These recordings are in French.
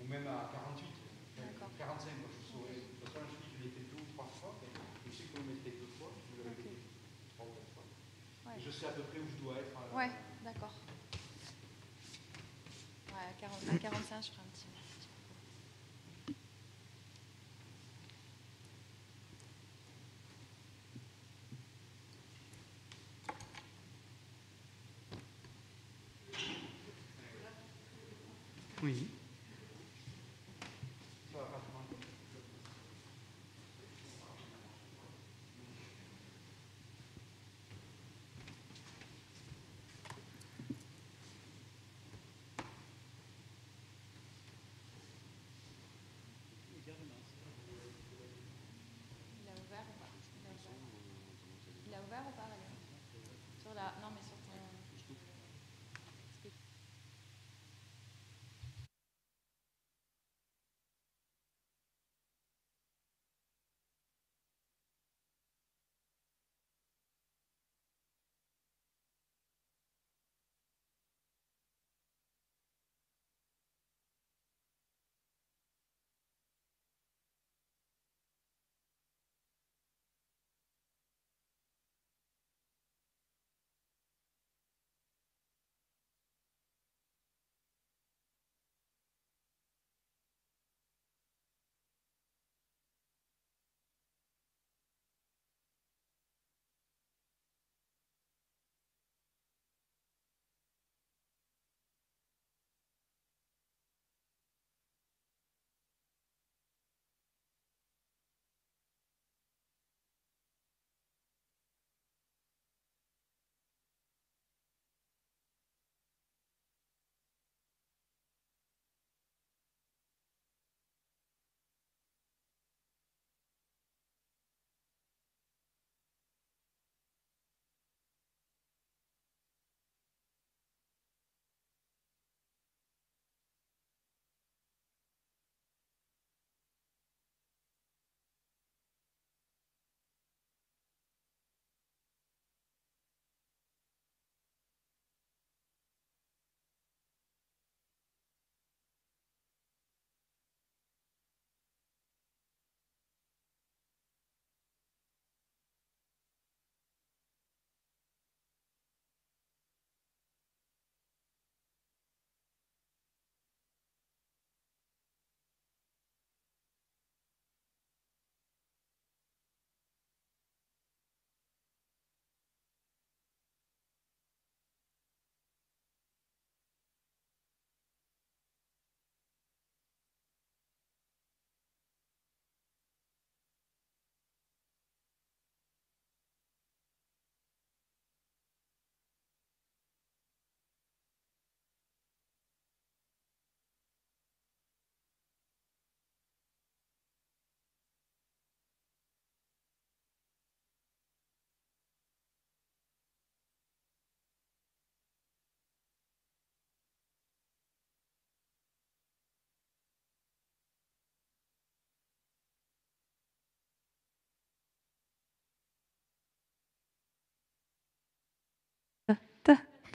ou même à 48, 45, moi je saurais. De toute façon, je dis je l'ai fait deux ou trois fois, mais je sais qu'on mettez deux fois, je l'ai okay. trois ou quatre fois. Je sais à peu près où je dois être. Oui, hein. ouais, d'accord. Ouais, à, 45, je ferai un petit Oui.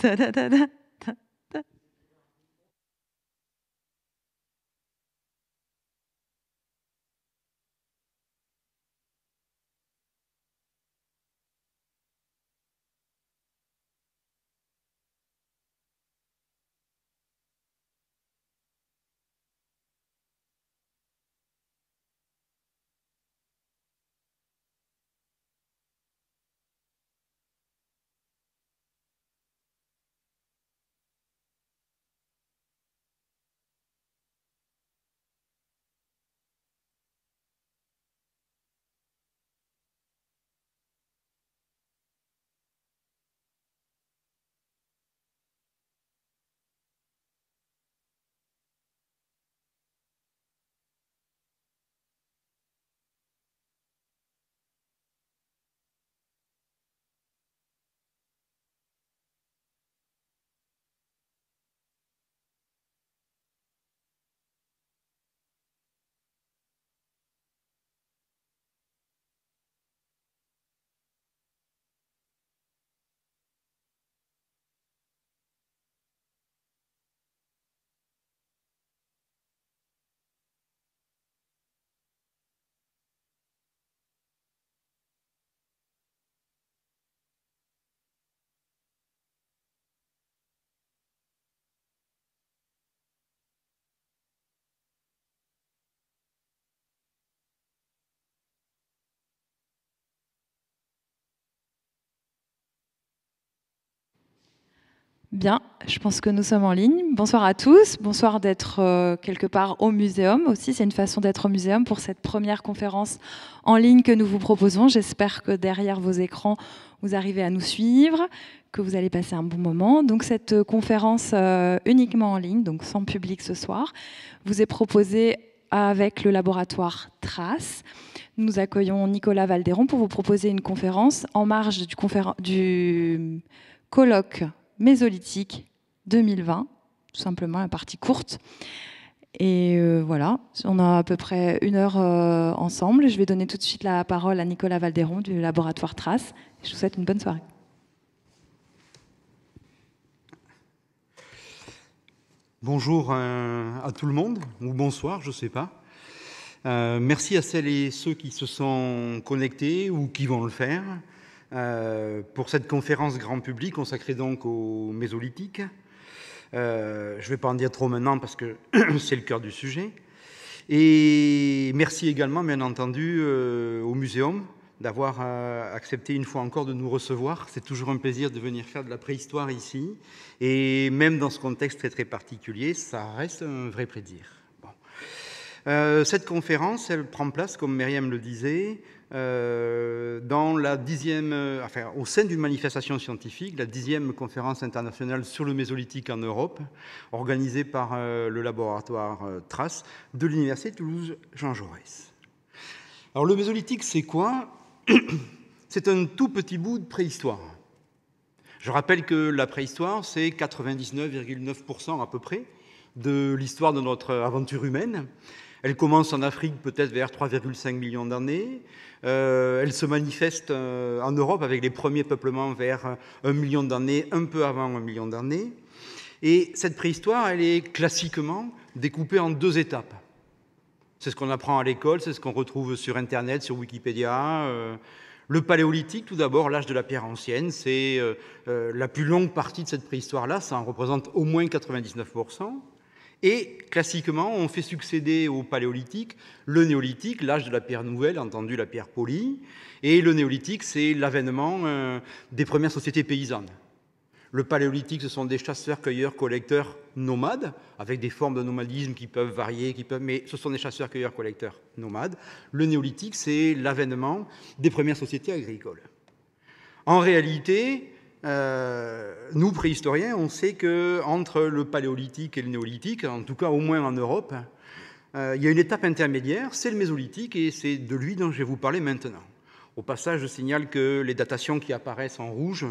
对对对对。Bien, je pense que nous sommes en ligne. Bonsoir à tous, bonsoir d'être euh, quelque part au muséum aussi. C'est une façon d'être au muséum pour cette première conférence en ligne que nous vous proposons. J'espère que derrière vos écrans, vous arrivez à nous suivre, que vous allez passer un bon moment. Donc cette euh, conférence euh, uniquement en ligne, donc sans public ce soir, vous est proposée avec le laboratoire Trace. Nous accueillons Nicolas Valderon pour vous proposer une conférence en marge du, du colloque Mésolithique 2020, tout simplement la partie courte. Et euh, voilà, on a à peu près une heure euh, ensemble. Je vais donner tout de suite la parole à Nicolas Valderon du laboratoire Trace. Je vous souhaite une bonne soirée. Bonjour euh, à tout le monde, ou bonsoir, je ne sais pas. merci à celles et ceux qui se sont connectés ou qui vont le faire. Euh, pour cette conférence grand public consacrée donc au Mésolithique. Euh, je ne vais pas en dire trop maintenant parce que c'est le cœur du sujet. Et merci également, bien entendu, euh, au Muséum d'avoir accepté une fois encore de nous recevoir. C'est toujours un plaisir de venir faire de la préhistoire ici. Et même dans ce contexte très très particulier, ça reste un vrai plaisir. Bon. cette conférence, elle prend place, comme Myriam le disait, euh, dans la euh, au sein d'une manifestation scientifique, la dixième conférence internationale sur le Mésolithique en Europe, organisée par euh, le laboratoire Trace de l'Université Toulouse Jean Jaurès. Alors le Mésolithique, c'est quoi C'est un tout petit bout de préhistoire. Je rappelle que la préhistoire, c'est 99,9% à peu près de l'histoire de notre aventure humaine. Elle commence en Afrique peut-être vers 3,5 millions d'années. Euh, elle se manifeste euh, en Europe avec les premiers peuplements vers un million d'années, un peu avant un million d'années. Et cette préhistoire, elle est classiquement découpée en deux étapes. C'est ce qu'on apprend à l'école, c'est ce qu'on retrouve sur Internet, sur Wikipédia. Euh. le paléolithique, tout d'abord, l'âge de la pierre ancienne, c'est la plus longue partie de cette préhistoire-là, ça en représente au moins 99%. Et classiquement, on fait succéder au paléolithique le néolithique, l'âge de la pierre nouvelle, entendu la pierre polie. Et le néolithique, c'est l'avènement euh, des premières sociétés paysannes. Le paléolithique, ce sont des chasseurs, cueilleurs, collecteurs nomades, avec des formes de nomadisme qui peuvent varier, qui peuvent, mais ce sont des chasseurs, cueilleurs, collecteurs nomades. Le néolithique, c'est l'avènement des premières sociétés agricoles. En réalité, euh, nous, préhistoriens, on sait qu'entre le paléolithique et le néolithique, en tout cas au moins en Europe, euh, il y a une étape intermédiaire, c'est le mésolithique, et c'est de lui dont je vais vous parler maintenant. Au passage, je signale que les datations qui apparaissent en rouge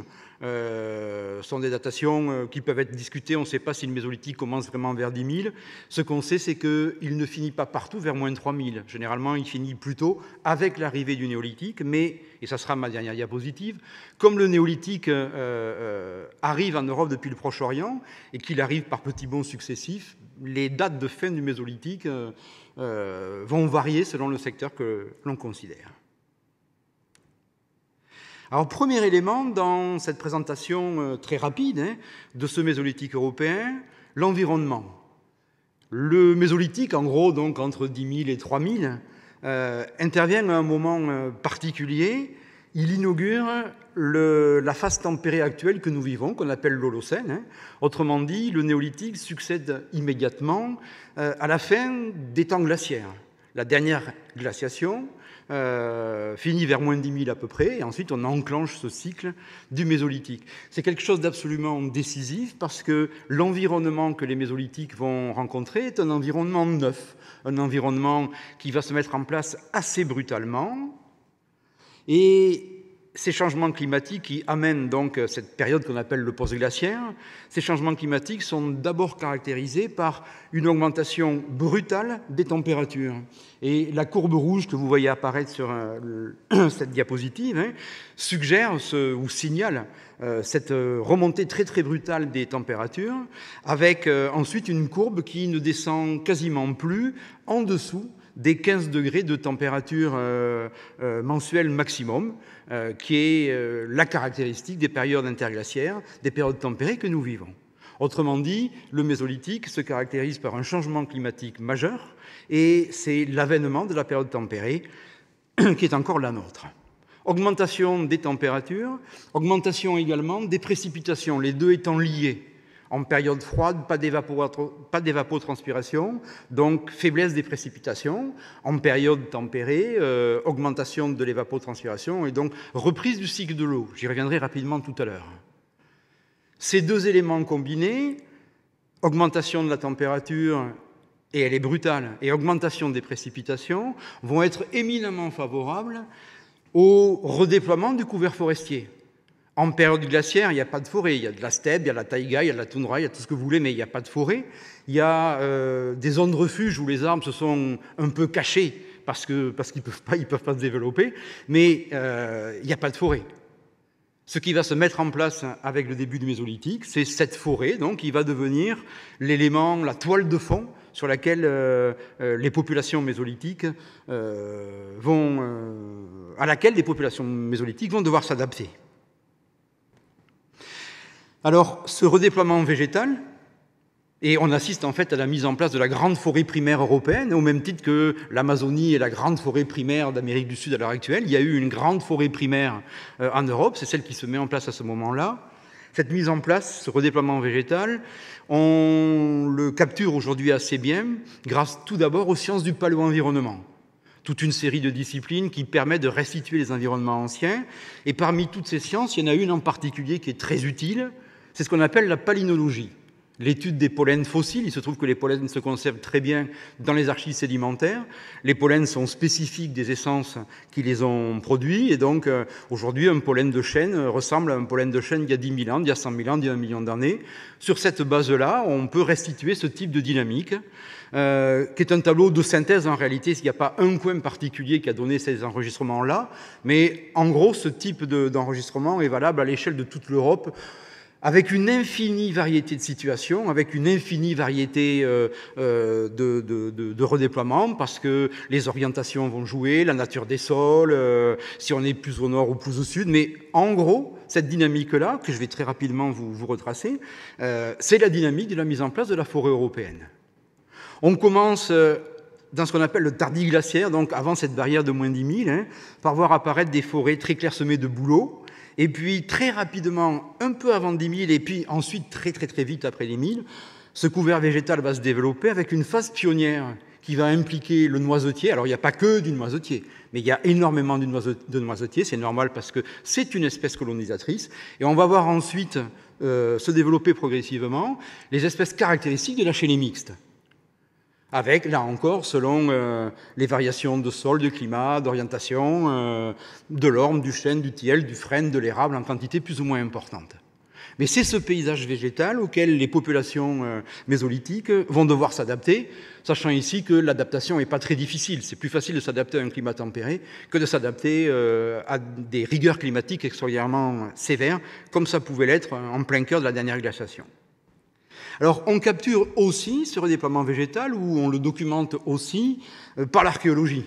euh, sont des datations euh, qui peuvent être discutées. On ne sait pas si le mésolithique commence vraiment vers 10 000. Ce qu'on sait, c'est qu'il ne finit pas partout vers moins de 3 000. Généralement, il finit plutôt avec l'arrivée du néolithique, mais, et ça sera ma dernière diapositive, comme le néolithique euh, arrive en Europe depuis le Proche-Orient et qu'il arrive par petits bonds successifs, les dates de fin du mésolithique vont varier selon le secteur que l'on considère. Alors, premier élément dans cette présentation euh, très rapide hein, de ce mésolithique européen, l'environnement. Le mésolithique, en gros, donc entre 10 000 et 3 000, euh, intervient à un moment euh, particulier. Il inaugure la phase tempérée actuelle que nous vivons, qu'on appelle l'Holocène. Hein. Autrement dit, le néolithique succède immédiatement à la fin des temps glaciaires. La dernière glaciation euh, finit vers moins de 10 000 à peu près, et ensuite on enclenche ce cycle du mésolithique. C'est quelque chose d'absolument décisif parce que l'environnement que les mésolithiques vont rencontrer est un environnement neuf, un environnement qui va se mettre en place assez brutalement, et ces changements climatiques qui amènent donc cette période qu'on appelle le post-glaciaire, ces changements climatiques sont d'abord caractérisés par une augmentation brutale des températures. Et la courbe rouge que vous voyez apparaître sur euh, cette diapositive hein, suggère ou signale euh, cette euh, remontée très très brutale des températures, avec ensuite une courbe qui ne descend quasiment plus en dessous des 15 degrés de température mensuelle maximum. Euh, qui est euh, la caractéristique des périodes interglaciaires, des périodes tempérées que nous vivons. Autrement dit, le Mésolithique se caractérise par un changement climatique majeur et c'est l'avènement de la période tempérée qui est encore la nôtre. Augmentation des températures, augmentation également des précipitations, les deux étant liés en période froide, pas d'évapotranspiration, donc faiblesse des précipitations. En période tempérée, euh, augmentation de l'évapotranspiration et donc reprise du cycle de l'eau. J'y reviendrai rapidement tout à l'heure. Ces deux éléments combinés, augmentation de la température, et elle est brutale, et augmentation des précipitations, vont être éminemment favorables au redéploiement du couvert forestier. En période glaciaire, il n'y a pas de forêt. Il y a de la steppe, il y a la taïga, il y a de la toundra, il y a tout ce que vous voulez, mais il n'y a pas de forêt. Il y a euh, des zones de refuge où les arbres se sont un peu cachés parce qu'ils ne peuvent, pas, se développer, mais euh, il n'y a pas de forêt. Ce qui va se mettre en place avec le début du Mésolithique, c'est cette forêt donc, qui va devenir l'élément, la toile de fond sur laquelle euh, les populations mésolithiques vont, à laquelle les populations mésolithiques vont devoir s'adapter. Alors, ce redéploiement végétal, et on assiste en fait à la mise en place de la grande forêt primaire européenne, au même titre que l'Amazonie et la grande forêt primaire d'Amérique du Sud à l'heure actuelle. Il y a eu une grande forêt primaire euh, en Europe, c'est celle qui se met en place à ce moment-là. Cette mise en place, ce redéploiement végétal, on le capture aujourd'hui assez bien grâce tout d'abord aux sciences du paléo-environnement toute une série de disciplines qui permettent de restituer les environnements anciens. Et parmi toutes ces sciences, il y en a une en particulier qui est très utile, c'est ce qu'on appelle la palynologie, l'étude des pollens fossiles. Il se trouve que les pollens se conservent très bien dans les archives sédimentaires. Les pollens sont spécifiques des essences qui les ont produits. Et donc, euh, aujourd'hui, un pollen de chêne ressemble à un pollen de chêne d'il y a 10 000 ans, d'il y a 100 000 ans, d'il y a un million d'années. Sur cette base-là, on peut restituer ce type de dynamique. Euh, qui est un tableau de synthèse en réalité, il n'y a pas un coin particulier qui a donné ces enregistrements-là, mais en gros, ce type d'enregistrement est valable à l'échelle de toute l'Europe, avec une infinie variété de situations, avec une infinie variété euh, euh, de, redéploiements, parce que les orientations vont jouer, la nature des sols, euh, si on est plus au nord ou plus au sud, mais en gros, cette dynamique-là, que je vais très rapidement vous, retracer, c'est la dynamique de la mise en place de la forêt européenne. On commence dans ce qu'on appelle le tardiglaciaire, donc avant cette barrière de moins 10 000, hein, par voir apparaître des forêts très clairsemées de bouleaux, et puis très rapidement, un peu avant 10 000, et puis ensuite très très très vite après les 1000, ce couvert végétal va se développer avec une phase pionnière qui va impliquer le noisetier. Alors il n'y a pas que du noisetier, mais il y a énormément de noisetier, c'est normal parce que c'est une espèce colonisatrice. Et on va voir ensuite euh, se développer progressivement les espèces caractéristiques de la chaîne mixte avec, là encore, selon euh, les variations de sol, de climat, d'orientation, euh, de l'orme, du chêne, du tiel, du frêne, de l'érable, en quantité plus ou moins importante. Mais c'est ce paysage végétal auquel les populations euh, mésolithiques vont devoir s'adapter, sachant ici que l'adaptation n'est pas très difficile. C'est plus facile de s'adapter à un climat tempéré que de s'adapter à des rigueurs climatiques extraordinairement sévères, comme ça pouvait l'être en plein cœur de la dernière glaciation. Alors on capture aussi ce redéploiement végétal ou on le documente aussi euh, par l'archéologie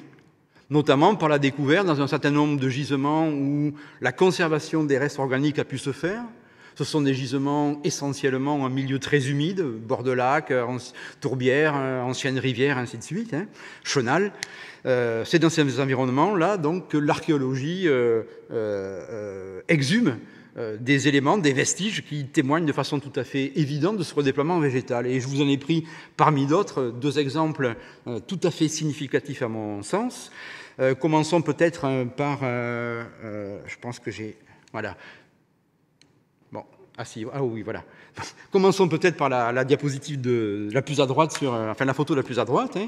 notamment par la découverte dans un certain nombre de gisements où la conservation des restes organiques a pu se faire. Ce sont des gisements essentiellement en milieu très humide, bord de lac, euh, tourbière, euh, ancienne rivière, ainsi de suite, hein, chenal. c'est dans ces environnements-là donc, que l'archéologie exhume euh, des éléments, des vestiges qui témoignent de façon tout à fait évidente de ce redéploiement végétal. Et je vous en ai pris parmi d'autres euh, deux exemples euh, tout à fait significatifs à mon sens. commençons peut-être par, je pense que j'ai, voilà. Bon, ah si, ah oui, voilà. Commençons peut-être par la, diapositive de, la plus à droite, sur, euh, enfin la photo la plus à droite. Hein.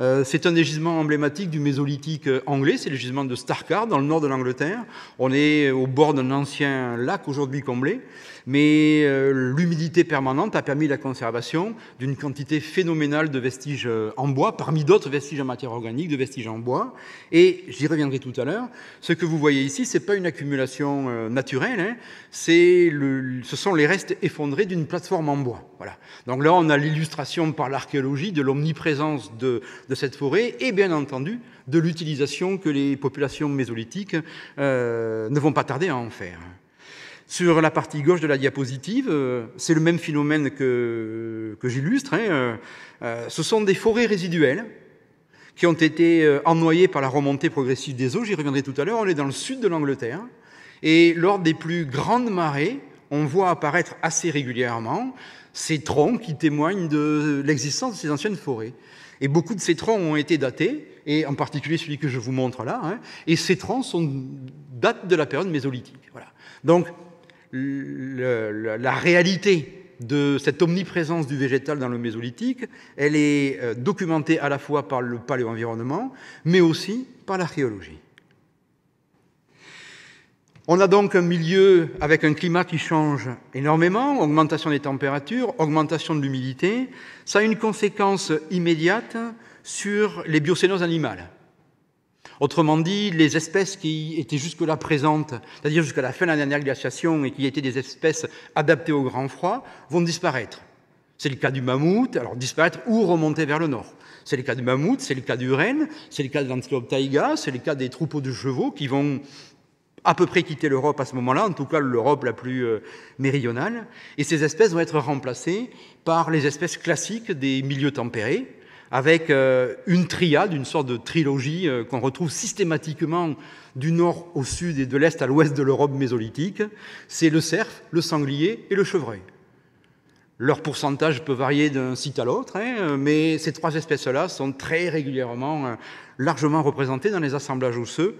Euh, c'est un des gisements emblématiques du Mésolithique euh, anglais, c'est le gisement de Starkard, dans le nord de l'Angleterre. On est au bord d'un ancien lac aujourd'hui comblé mais euh, l'humidité permanente a permis la conservation d'une quantité phénoménale de vestiges euh, en bois, parmi d'autres vestiges en matière organique, de vestiges en bois. Et j'y reviendrai tout à l'heure. Ce que vous voyez ici, ce n'est pas une accumulation euh, naturelle, hein. ce sont les restes effondrés d'une plateforme en bois. Voilà. Donc là, on a l'illustration par l'archéologie de l'omniprésence de, cette forêt et bien entendu de l'utilisation que les populations mésolithiques ne vont pas tarder à en faire. Sur la partie gauche de la diapositive, euh, c'est le même phénomène que, j'illustre. Hein, euh, euh, ce sont des forêts résiduelles qui ont été ennoyées par la remontée progressive des eaux. J'y reviendrai tout à l'heure. On est dans le sud de l'Angleterre. Et lors des plus grandes marées, on voit apparaître assez régulièrement ces troncs qui témoignent de l'existence de ces anciennes forêts. Et beaucoup de ces troncs ont été datés, et en particulier celui que je vous montre là. Hein, et ces troncs sont, datent de la période mésolithique. Voilà. Donc, la réalité de cette omniprésence du végétal dans le mésolithique, elle est euh, documentée à la fois par le paléo-environnement, mais aussi par l'archéologie. On a donc un milieu avec un climat qui change énormément, augmentation des températures, augmentation de l'humidité. Ça a une conséquence immédiate sur les biocénoses animales. Autrement dit, les espèces qui étaient jusque-là présentes, c'est-à-dire jusqu'à la fin de la dernière glaciation et qui étaient des espèces adaptées au grand froid, vont disparaître. C'est le cas du mammouth, alors disparaître ou remonter vers le nord. C'est le cas du mammouth, c'est le cas du renne, c'est le cas de l'antilope taïga, c'est le cas des troupeaux de chevaux qui vont à peu près quitter l'Europe à ce moment-là, en tout cas l'Europe la plus euh, méridionale, et ces espèces vont être remplacées par les espèces classiques des milieux tempérés, avec euh, une triade, une sorte de trilogie euh, qu'on retrouve systématiquement du nord au sud et de l'est à l'ouest de l'Europe mésolithique. C'est le cerf, le sanglier et le chevreuil. Leur pourcentage peut varier d'un site à l'autre, hein, mais ces trois espèces-là sont très régulièrement euh, largement représentées dans les assemblages osseux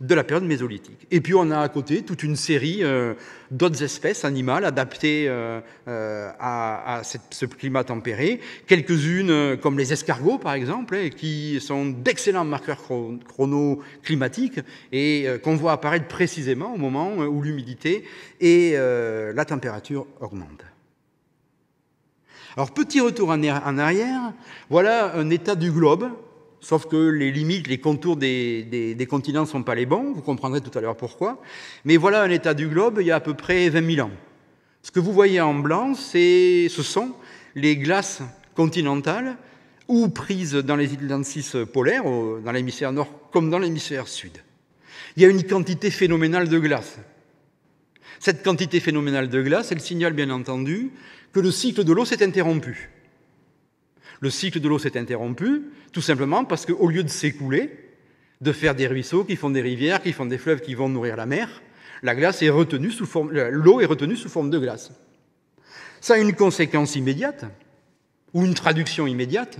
de la période mésolithique. Et puis on a à côté toute une série euh, d'autres espèces animales adaptées euh, à, ce climat tempéré, quelques-unes comme les escargots par exemple, hein, qui sont d'excellents marqueurs chrono chronoclimatiques et qu'on voit apparaître précisément au moment où l'humidité et la température augmentent. Alors, petit retour er-, en arrière, voilà un état du globe, sauf que les limites, les contours des, continents ne sont pas les bons, vous comprendrez tout à l'heure pourquoi, mais voilà un état du globe il y a à peu près 20 000 ans. Ce que vous voyez en blanc, ce sont les glaces continentales ou prises dans les îles antarctiques polaires, dans l'hémisphère nord comme dans l'hémisphère sud. Il y a une quantité phénoménale de glace. Cette quantité phénoménale de glace, elle signale bien entendu que le cycle de l'eau s'est interrompu. Le cycle de l'eau s'est interrompu tout simplement parce qu'au lieu de s'écouler, de faire des ruisseaux qui font des rivières, qui font des fleuves, qui vont nourrir la mer, la glace est sous euh, l'eau est retenue sous forme de glace. Ça a une conséquence immédiate, ou une traduction immédiate,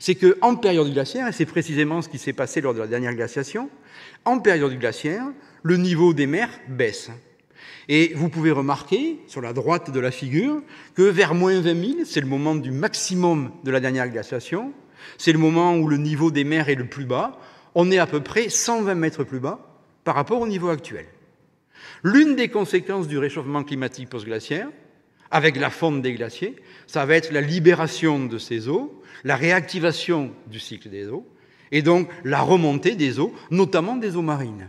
c'est qu'en période glaciaire, et c'est précisément ce qui s'est passé lors de la dernière glaciation, en période glaciaire, le niveau des mers baisse. Et vous pouvez remarquer, sur la droite de la figure, que vers moins 20 000, c'est le moment du maximum de la dernière glaciation, c'est le moment où le niveau des mers est le plus bas, on est à peu près 120 mètres plus bas par rapport au niveau actuel. L'une des conséquences du réchauffement climatique post-glaciaire, avec la fonte des glaciers, ça va être la libération de ces eaux, la réactivation du cycle des eaux, et donc la remontée des eaux, notamment des eaux marines.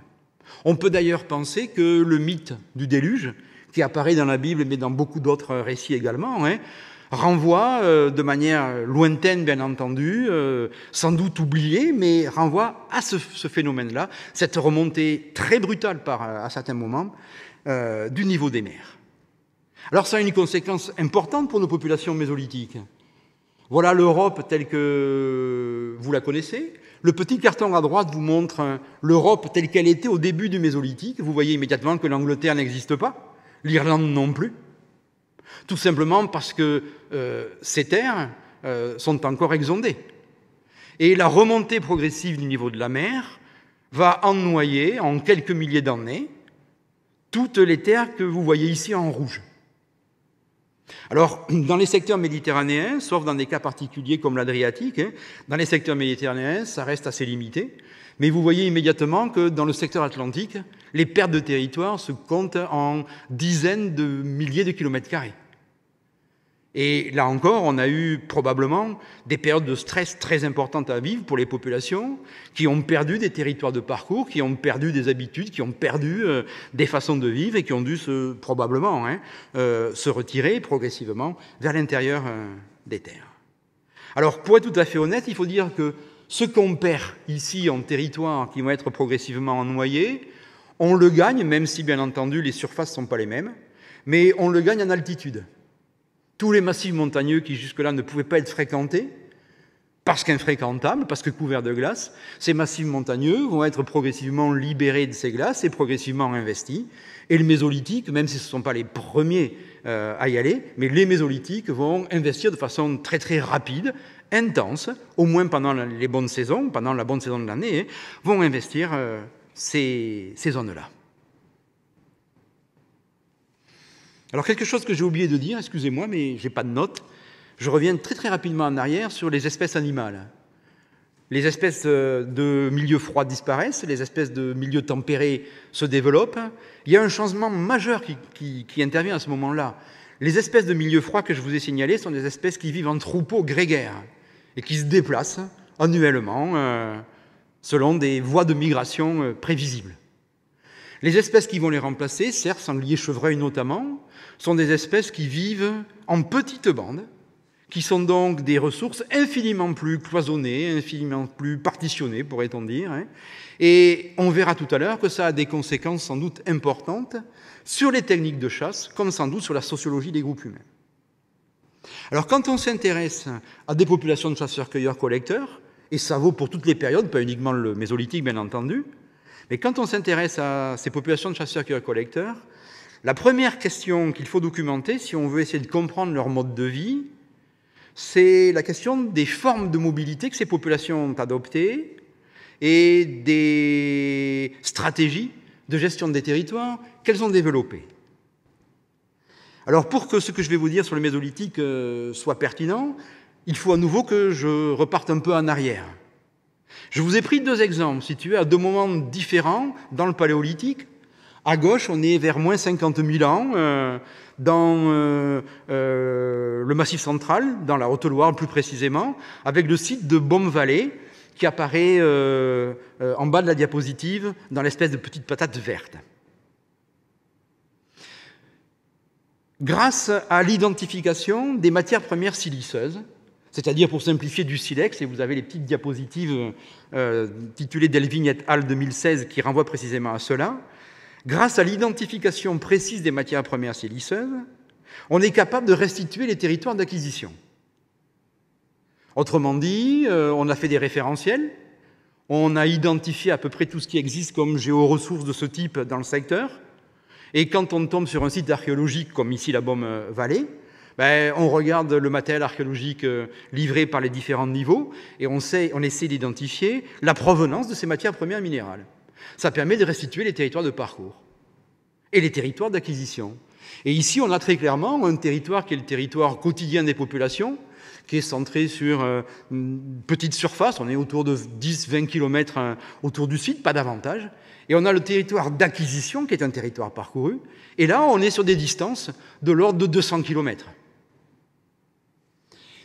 On peut d'ailleurs penser que le mythe du déluge, qui apparaît dans la Bible, mais dans beaucoup d'autres récits également, hein, renvoie euh, de manière lointaine, bien entendu, euh, sans doute oubliée, mais renvoie à ce, phénomène-là, cette remontée très brutale euh, à certains moments du niveau des mers. Alors ça a une conséquence importante pour nos populations mésolithiques. Voilà l'Europe telle que vous la connaissez, le petit carton à droite vous montre hein, l'Europe telle qu'elle était au début du Mésolithique. Vous voyez immédiatement que l'Angleterre n'existe pas, l'Irlande non plus, tout simplement parce que euh, ces terres euh, sont encore exondées. Et la remontée progressive du niveau de la mer va ennoyer en quelques milliers d'années toutes les terres que vous voyez ici en rouge. Alors, dans les secteurs méditerranéens, sauf dans des cas particuliers comme l'Adriatique, hein, dans les secteurs méditerranéens, ça reste assez limité. Mais vous voyez immédiatement que dans le secteur atlantique, les pertes de territoire se comptent en dizaines de milliers de kilomètres carrés. Et là encore, on a eu probablement des périodes de stress très importantes à vivre pour les populations qui ont perdu des territoires de parcours, qui ont perdu des habitudes, qui ont perdu euh, des façons de vivre et qui ont dû probablement hein, euh, se retirer progressivement vers l'intérieur euh, des terres. Alors pour être tout à fait honnête, il faut dire que ce qu'on perd ici en territoire qui vont être progressivement noyé, on le gagne, même si bien entendu les surfaces ne sont pas les mêmes, mais on le gagne en altitude tous les massifs montagneux qui jusque-là ne pouvaient pas être fréquentés, parce qu'infréquentables, parce que couverts de glace, ces massifs montagneux vont être progressivement libérés de ces glaces et progressivement investis. Et le mésolithique, même si ce ne sont pas les premiers euh, à y aller, mais les mésolithiques vont investir de façon très très rapide, intense, au moins pendant les bonnes saisons, pendant la bonne saison de l'année, hein, vont investir euh, ces, ces zones-là. Alors quelque chose que j'ai oublié de dire, excusez-moi, mais je n'ai pas de notes. Je reviens très très rapidement en arrière sur les espèces animales. Les espèces euh, de milieux froids disparaissent, les espèces de milieux tempérés se développent. Il y a un changement majeur qui, intervient à ce moment-là. Les espèces de milieux froids que je vous ai signalées sont des espèces qui vivent en troupeaux grégaires et qui se déplacent annuellement euh, selon des voies de migration euh, prévisibles. Les espèces qui vont les remplacer, cerfs, sangliers, chevreuils notamment, sont des espèces qui vivent en petites bandes, qui sont donc des ressources infiniment plus cloisonnées, infiniment plus partitionnées, pourrait-on dire. Hein. Et on verra tout à l'heure que ça a des conséquences sans doute importantes sur les techniques de chasse, comme sans doute sur la sociologie des groupes humains. Alors quand on s'intéresse à des populations de chasseurs-cueilleurs-collecteurs, et ça vaut pour toutes les périodes, pas uniquement le mésolithique bien entendu, mais quand on s'intéresse à ces populations de chasseurs-cueilleurs-collecteurs, la première question qu'il faut documenter, si on veut essayer de comprendre leur mode de vie, c'est la question des formes de mobilité que ces populations ont adoptées et des stratégies de gestion des territoires qu'elles ont développées. Alors pour que ce que je vais vous dire sur le mésolithique euh, soit pertinent, il faut à nouveau que je reparte un peu en arrière. Je vous ai pris deux exemples situés à deux moments différents dans le Paléolithique. À gauche, on est vers moins 50 000 ans, euh, dans euh, euh, le Massif central, dans la Haute-Loire plus précisément, avec le site de Baume-Vallée, qui apparaît en bas de la diapositive, dans l'espèce de petite patate verte. Grâce à l'identification des matières premières siliceuses, c'est-à-dire pour simplifier du silex, et vous avez les petites diapositives euh, titulées titulées et Hall 2016 qui renvoient précisément à cela, grâce à l'identification précise des matières premières siliceuses, on est capable de restituer les territoires d'acquisition. Autrement dit, euh, on a fait des référentiels, on a identifié à peu près tout ce qui existe comme géoressources de ce type dans le secteur, et quand on tombe sur un site archéologique comme ici la Baume-Vallée, ben, on regarde le matériel archéologique euh, livré par les différents niveaux et on, on essaie d'identifier la provenance de ces matières premières minérales. Ça permet de restituer les territoires de parcours et les territoires d'acquisition. Et ici, on a très clairement un territoire qui est le territoire quotidien des populations, qui est centré sur euh, une petite surface, on est autour de 10-20 km euh, autour du site, pas davantage. Et on a le territoire d'acquisition, qui est un territoire parcouru. Et là, on est sur des distances de l'ordre de 200 km.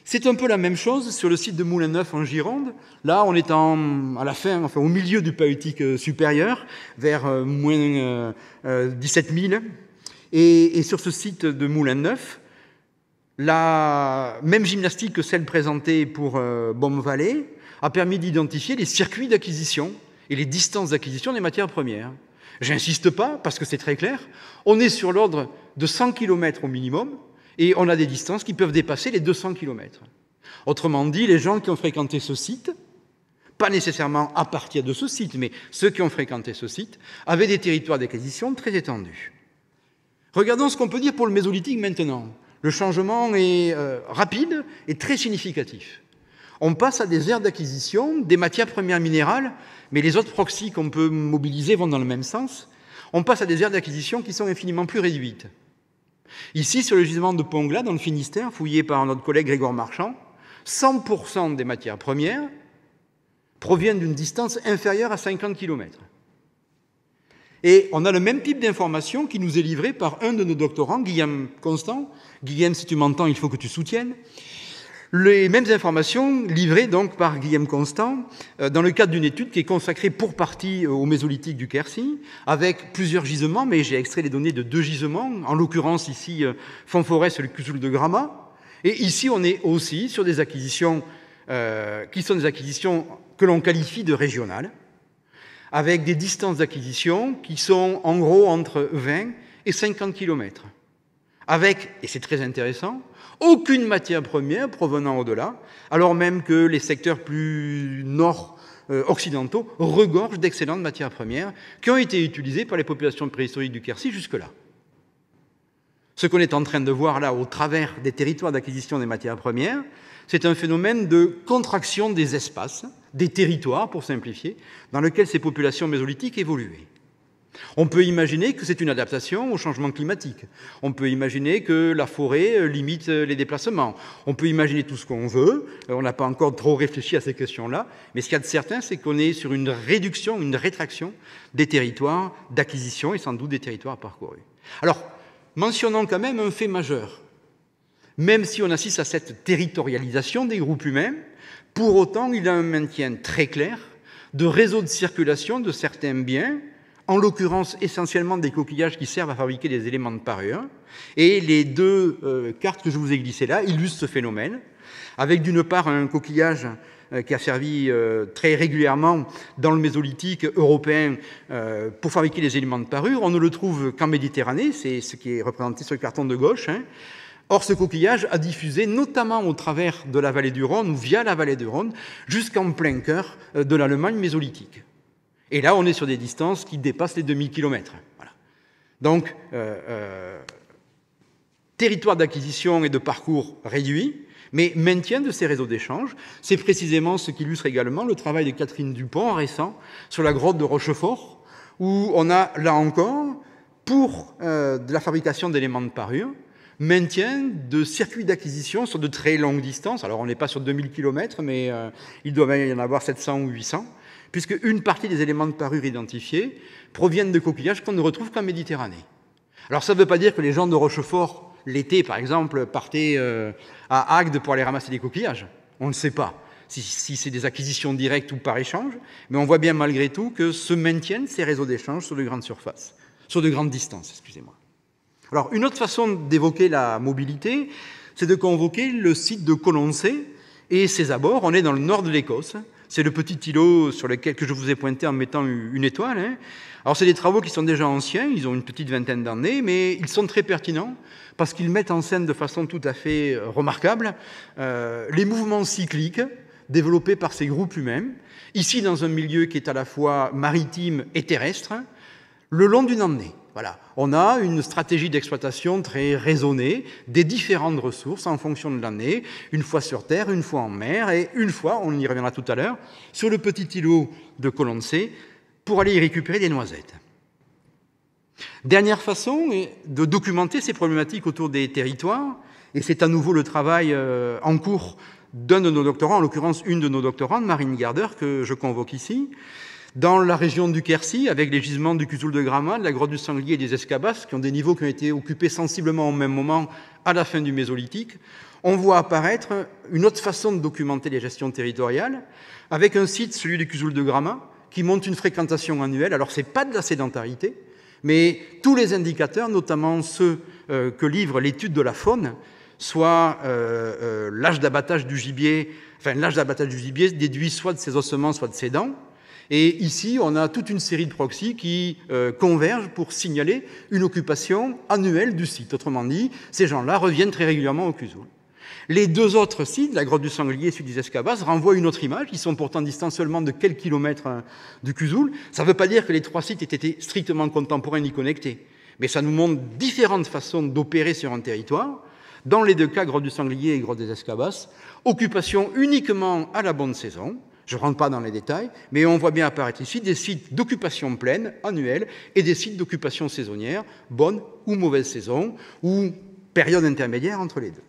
C'est un peu la même chose sur le site de Moulin-Neuf en Gironde. Là, on est en, à la fin, enfin au milieu du païtique euh, supérieur, vers euh, moins 17 euh, 000. Et, et, sur ce site de Moulin-Neuf, la même gymnastique que celle présentée pour bombe vallée a permis d'identifier les circuits d'acquisition et les distances d'acquisition des matières premières. J'insiste pas, parce que c'est très clair. On est sur l'ordre de 100 km au minimum, et on a des distances qui peuvent dépasser les 200 km. Autrement dit, les gens qui ont fréquenté ce site, pas nécessairement à partir de ce site, mais ceux qui ont fréquenté ce site, avaient des territoires d'acquisition très étendus. Regardons ce qu'on peut dire pour le mésolithique maintenant. Le changement est euh, rapide et très significatif. On passe à des aires d'acquisition, des matières premières minérales, mais les autres proxys qu'on peut mobiliser vont dans le même sens. On passe à des aires d'acquisition qui sont infiniment plus réduites. Ici, sur le gisement de Pongla, dans le Finistère, fouillé par notre collègue Grégoire Marchand, 100% des matières premières proviennent d'une distance inférieure à 50 km. Et on a le même type d'information qui nous est livré par un de nos doctorants, Guillaume Constant. Guillaume, si tu m'entends, il faut que tu soutiennes. Les mêmes informations livrées donc par Guillaume Constant euh, dans le cadre d'une étude qui est consacrée pour partie euh, au mésolithique du Quercy, avec plusieurs gisements, mais j'ai extrait les données de deux gisements, en l'occurrence ici euh, Fonforès et le Cusul de Gramma. Et ici, on est aussi sur des acquisitions qui sont des acquisitions que l'on qualifie de régionales, avec des distances d'acquisition qui sont en gros entre 20 et 50 km. Avec, et c'est très intéressant, aucune matière première provenant au-delà, alors même que les secteurs plus nord occidentaux regorgent d'excellentes matières premières qui ont été utilisées par les populations préhistoriques du Quercy jusque-là. Ce qu'on est en train de voir là au travers des territoires d'acquisition des matières premières, c'est un phénomène de contraction des espaces, des territoires pour simplifier, dans lesquels ces populations mésolithiques évoluaient. On peut imaginer que c'est une adaptation au changement climatique. On peut imaginer que la forêt euh, limite euh, les déplacements. On peut imaginer tout ce qu'on veut. Euh, on n'a pas encore trop réfléchi à ces questions-là. Mais ce qu'il y a de certain, c'est qu'on est sur une réduction, une rétraction des territoires d'acquisition et sans doute des territoires parcourus. Alors, mentionnons quand même un fait majeur. Même si on assiste à cette territorialisation des groupes humains, pour autant, il y a un maintien très clair de réseaux de circulation de certains biens en l'occurrence essentiellement des coquillages qui servent à fabriquer des éléments de parure. Et les deux euh, cartes que je vous ai glissées là illustrent ce phénomène, avec d'une part un coquillage euh, qui a servi euh, très régulièrement dans le mésolithique européen pour fabriquer des éléments de parure. On ne le trouve qu'en Méditerranée, c'est ce qui est représenté sur le carton de gauche. Hein. Or, ce coquillage a diffusé notamment au travers de la vallée du Rhône ou via la vallée du Rhône jusqu'en plein cœur de l'Allemagne mésolithique. Et là, on est sur des distances qui dépassent les 2000 km. Donc, euh, euh, territoire d'acquisition et de parcours réduit, mais maintien de ces réseaux d'échange. C'est précisément ce qu'illustre également le travail de Catherine Dupont récent sur la grotte de Rochefort, où on a là encore, pour euh, la fabrication d'éléments de parure, maintien de circuits d'acquisition sur de très longues distances. Alors on n'est pas sur 2000 km, mais il doit y en avoir 700 ou 800 puisque une partie des éléments de parure identifiés proviennent de coquillages qu'on ne retrouve qu'en Méditerranée. Alors ça ne veut pas dire que les gens de Rochefort, l'été par exemple, partaient euh, à Agde pour aller ramasser des coquillages. On ne sait pas si, c'est des acquisitions directes ou par échange, mais on voit bien malgré tout que se maintiennent ces réseaux d'échange sur de grandes surfaces, sur de grandes distances, excusez-moi. Alors une autre façon d'évoquer la mobilité, c'est de convoquer le site de Colonsay et ses abords. On est dans le nord de l'Écosse, c'est le petit îlot sur lequel je vous ai pointé en mettant une étoile. Hein. Alors, c'est des travaux qui sont déjà anciens, ils ont une petite vingtaine d'années, mais ils sont très pertinents parce qu'ils mettent en scène de façon tout à fait euh, remarquable euh, les mouvements cycliques développés par ces groupes humains, ici dans un milieu qui est à la fois maritime et terrestre, le long d'une année. Voilà. On a une stratégie d'exploitation très raisonnée des différentes ressources en fonction de l'année, une fois sur Terre, une fois en mer, et une fois, on y reviendra tout à l'heure, sur le petit îlot de Coloncé, pour aller y récupérer des noisettes. Dernière façon de documenter ces problématiques autour des territoires, et c'est à nouveau le travail euh, en cours d'un de nos doctorants, en l'occurrence une de nos doctorantes, Marine Garder, que je convoque ici, dans la région du Quercy, avec les gisements du Cusoul de Gramma, de la grotte du Sanglier et des Escabasses, qui ont des niveaux qui ont été occupés sensiblement au même moment à la fin du Mésolithique, on voit apparaître une autre façon de documenter les gestions territoriales, avec un site, celui du Cusoul de Gramma, qui monte une fréquentation annuelle. Alors, ce n'est pas de la sédentarité, mais tous les indicateurs, notamment ceux euh, que livre l'étude de la faune, soit euh, euh, l'âge d'abattage du gibier, enfin l'âge d'abattage du gibier déduit soit de ses ossements, soit de ses dents, et ici, on a toute une série de proxys qui euh, convergent pour signaler une occupation annuelle du site. Autrement dit, ces gens-là reviennent très régulièrement au Cusoul. Les deux autres sites, la grotte du Sanglier et celui des Escabasses, renvoient une autre image. Ils sont pourtant distants seulement de quelques kilomètres hein, du Cusoul. Ça ne veut pas dire que les trois sites étaient, été strictement contemporains ni connectés. Mais ça nous montre différentes façons d'opérer sur un territoire. Dans les deux cas, grotte du Sanglier et grotte des Escabasses, occupation uniquement à la bonne saison, je ne rentre pas dans les détails, mais on voit bien apparaître ici des sites d'occupation pleine, annuelle, et des sites d'occupation saisonnière, bonne ou mauvaise saison, ou période intermédiaire entre les deux.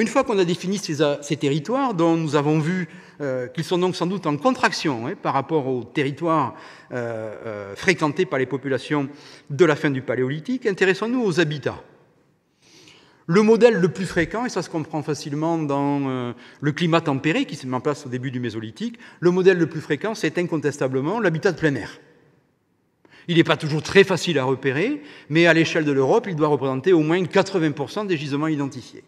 une fois qu'on a défini ces, euh, territoires, dont nous avons vu euh, qu'ils sont donc sans doute en contraction hein, par rapport aux territoires euh, fréquentés par les populations de la fin du Paléolithique, intéressons-nous aux habitats. Le modèle le plus fréquent, et ça se comprend facilement dans euh, le climat tempéré qui se met en place au début du Mésolithique, le modèle le plus fréquent, c'est incontestablement l'habitat de plein air. Il n'est pas toujours très facile à repérer, mais à l'échelle de l'Europe, il doit représenter au moins 80% des gisements identifiés.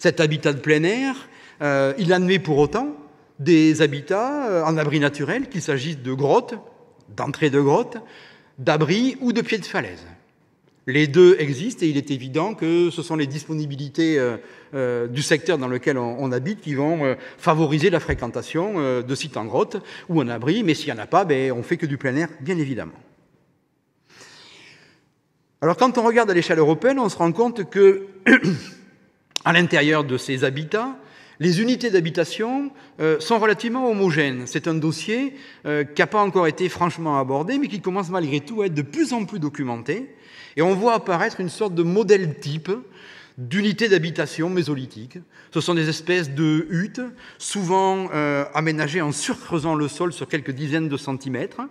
Cet habitat de plein air, euh, il admet pour autant des habitats euh, en abri naturel, qu'il s'agisse de grottes, d'entrées de grottes, d'abris ou de pieds de falaise. Les deux existent et il est évident que ce sont les disponibilités euh, euh, du secteur dans lequel on, habite qui vont euh, favoriser la fréquentation de sites en grotte ou en abri, mais s'il n'y en a pas, ben, on fait que du plein air, bien évidemment. Alors quand on regarde à l'échelle européenne, on se rend compte que, à l'intérieur de ces habitats, les unités d'habitation sont relativement homogènes. C'est un dossier qui n'a pas encore été franchement abordé, mais qui commence malgré tout à être de plus en plus documenté et on voit apparaître une sorte de modèle type d'unités d'habitation mésolithique. Ce sont des espèces de huttes, souvent euh, aménagées en surcreusant le sol sur quelques dizaines de centimètres,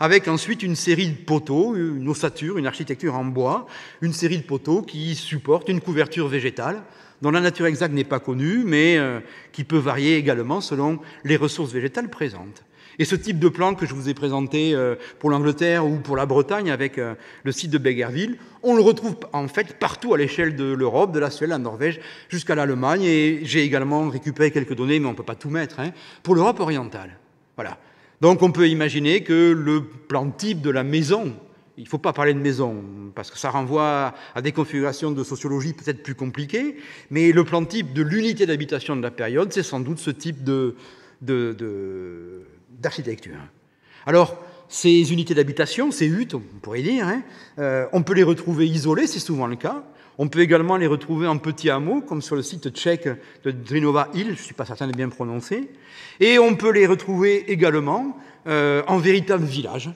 avec ensuite une série de poteaux, une ossature, une architecture en bois, une série de poteaux qui supportent une couverture végétale, dont la nature exacte n'est pas connue, mais euh, qui peut varier également selon les ressources végétales présentes. Et ce type de plan que je vous ai présenté euh, pour l'Angleterre ou pour la Bretagne avec euh, le site de Begerville, on le retrouve en fait partout à l'échelle de l'Europe, de la Suède, la Norvège, jusqu'à l'Allemagne. Et j'ai également récupéré quelques données, mais on ne peut pas tout mettre, hein, pour l'Europe orientale. Voilà. Donc on peut imaginer que le plan type de la maison, il ne faut pas parler de maison, parce que ça renvoie à des configurations de sociologie peut-être plus compliquées, mais le plan type de l'unité d'habitation de la période, c'est sans doute ce type de d'architecture. Alors, ces unités d'habitation, ces huttes, on pourrait dire, hein, euh, on peut les retrouver isolées, c'est souvent le cas. On peut également les retrouver en petits hameaux, comme sur le site tchèque de Drinova Hill, je ne suis pas certain de bien prononcer. Et on peut les retrouver également euh, en véritables villages.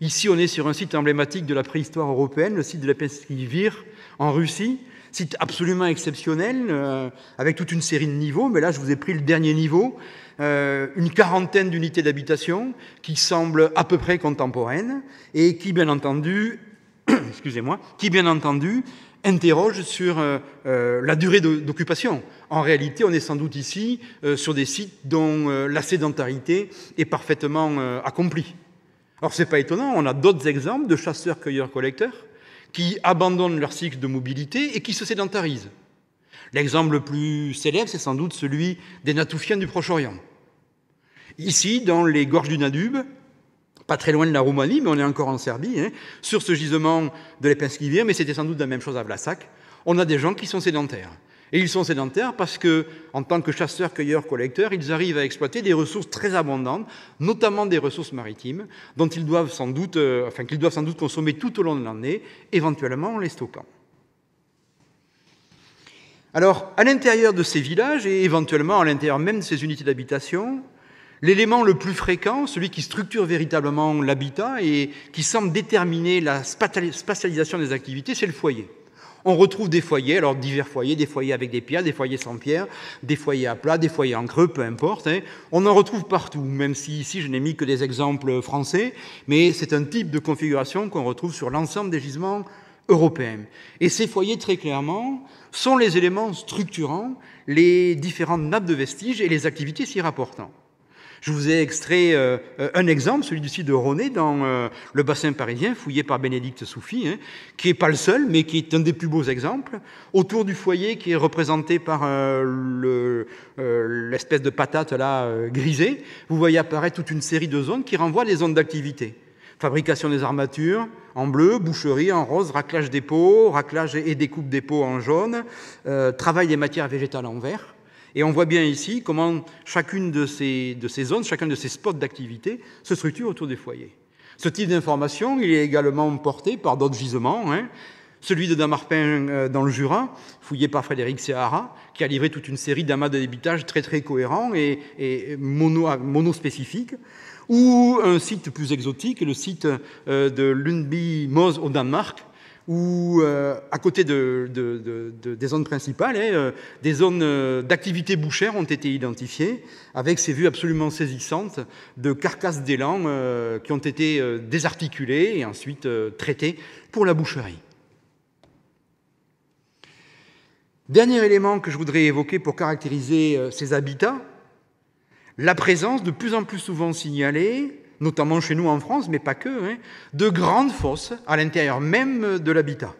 Ici, on est sur un site emblématique de la préhistoire européenne, le site de la peskyvir en Russie, site absolument exceptionnel, euh, avec toute une série de niveaux, mais là je vous ai pris le dernier niveau, euh, une quarantaine d'unités d'habitation qui semblent à peu près contemporaines et qui bien entendu, excusez-moi, qui bien entendu interroge sur euh, la durée d'occupation. En réalité, on est sans doute ici sur des sites dont la sédentarité est parfaitement accomplie. Alors n'est pas étonnant, on a d'autres exemples de chasseurs-cueilleurs-collecteurs qui abandonnent leur cycle de mobilité et qui se sédentarisent. L'exemple le plus célèbre, c'est sans doute celui des Natoufiens du Proche-Orient. Ici, dans les gorges du Danube, pas très loin de la Roumanie, mais on est encore en Serbie, hein, sur ce gisement de l'Epinskivir, mais c'était sans doute la même chose à Vlasak, on a des gens qui sont sédentaires. Et ils sont sédentaires parce que, en tant que chasseurs, cueilleurs, collecteurs, ils arrivent à exploiter des ressources très abondantes, notamment des ressources maritimes, dont ils doivent sans doute, euh, enfin, qu'ils doivent sans doute consommer tout au long de l'année, éventuellement en les stockant. Alors, à l'intérieur de ces villages et éventuellement à l'intérieur même de ces unités d'habitation, l'élément le plus fréquent, celui qui structure véritablement l'habitat et qui semble déterminer la spatialisation des activités, c'est le foyer. On retrouve des foyers, alors divers foyers, des foyers avec des pierres, des foyers sans pierres, des foyers à plat, des foyers en creux, peu importe. Hein. On en retrouve partout, même si ici je n'ai mis que des exemples français, mais c'est un type de configuration qu'on retrouve sur l'ensemble des gisements européens. Et ces foyers, très clairement, sont les éléments structurants les différentes nappes de vestiges et les activités s'y rapportant. Je vous ai extrait euh, un exemple, celui du site de René, dans euh, le bassin parisien, fouillé par Bénédicte Soufi, hein, qui n'est pas le seul, mais qui est un des plus beaux exemples. Autour du foyer, qui est représenté par euh, l'espèce de patate là, grisée, vous voyez apparaître toute une série de zones qui renvoient les zones d'activité. Fabrication des armatures en bleu, boucherie en rose, raclage des pots, raclage et découpe des pots en jaune, travail des matières végétales en vert. Et on voit bien ici comment chacune de ces, de ces zones, chacun de ces spots d'activité se structure autour des foyers. Ce type d'information, il est également porté par d'autres gisements. Hein. Celui de Damarpin euh, dans le Jura, fouillé par Frédéric Sehara, qui a livré toute une série d'amas débitage très très cohérents et, mono, monospécifiques. Ou un site plus exotique, le site euh, de Lundby Mose au Danemark, où, euh, à côté des zones principales, hein, euh, des zones euh, d'activité bouchère ont été identifiées, avec ces vues absolument saisissantes de carcasses d'élan qui ont été désarticulées et ensuite traitées pour la boucherie. Dernier élément que je voudrais évoquer pour caractériser ces habitats, la présence de plus en plus souvent signalée notamment chez nous en France, mais pas que, hein, de grandes fosses à l'intérieur même de l'habitat.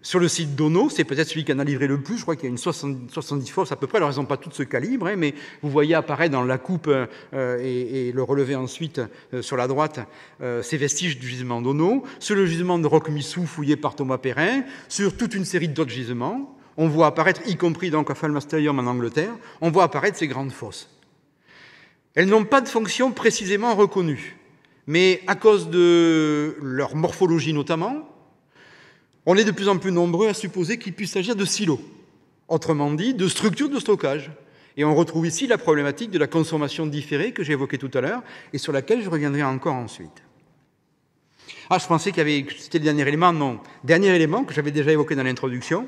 Sur le site d'Ono, c'est peut-être celui qui en a livré le plus, je crois qu'il y a une 70 fosses à peu près, alors elles n'ont pas toutes ce calibre, hein, mais vous voyez apparaître dans la coupe euh, et, le relevé ensuite euh, sur la droite euh, ces vestiges du gisement d'Ono, sur le gisement de Roquemissou fouillé par Thomas Perrin, sur toute une série d'autres gisements, on voit apparaître, y compris donc à Falmasterium en Angleterre, on voit apparaître ces grandes fosses. Elles n'ont pas de fonction précisément reconnue, mais à cause de leur morphologie notamment, on est de plus en plus nombreux à supposer qu'il puisse s'agir de silos, autrement dit de structures de stockage. Et on retrouve ici la problématique de la consommation différée que j'ai évoquée tout à l'heure et sur laquelle je reviendrai encore ensuite. Ah, je pensais qu'il y avait, c'était le dernier élément, non. Dernier élément que j'avais déjà évoqué dans l'introduction,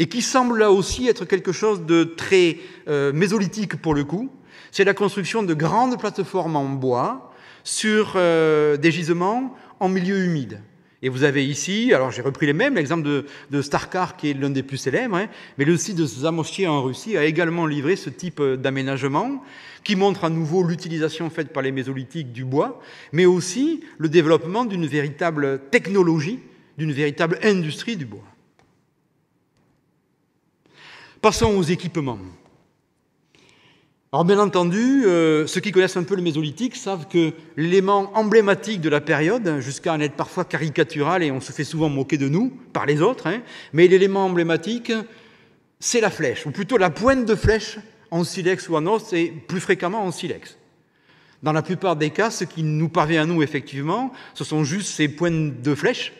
et qui semble là aussi être quelque chose de très euh, mésolithique pour le coup, c'est la construction de grandes plateformes en bois sur euh, des gisements en milieu humide. Et vous avez ici, alors j'ai repris les mêmes, l'exemple de, de, Starkar qui est l'un des plus célèbres, hein, mais le site de Zamostier en Russie a également livré ce type euh, d'aménagement qui montre à nouveau l'utilisation faite par les mésolithiques du bois, mais aussi le développement d'une véritable technologie, d'une véritable industrie du bois. Passons aux équipements. Alors bien entendu, euh, ceux qui connaissent un peu le Mésolithique savent que l'élément emblématique de la période, hein, jusqu'à en être parfois caricatural et on se fait souvent moquer de nous par les autres, hein, mais l'élément emblématique, c'est la flèche, ou plutôt la pointe de flèche en silex ou en os, et plus fréquemment en silex. Dans la plupart des cas, ce qui nous parvient à nous, effectivement, ce sont juste ces pointes de flèche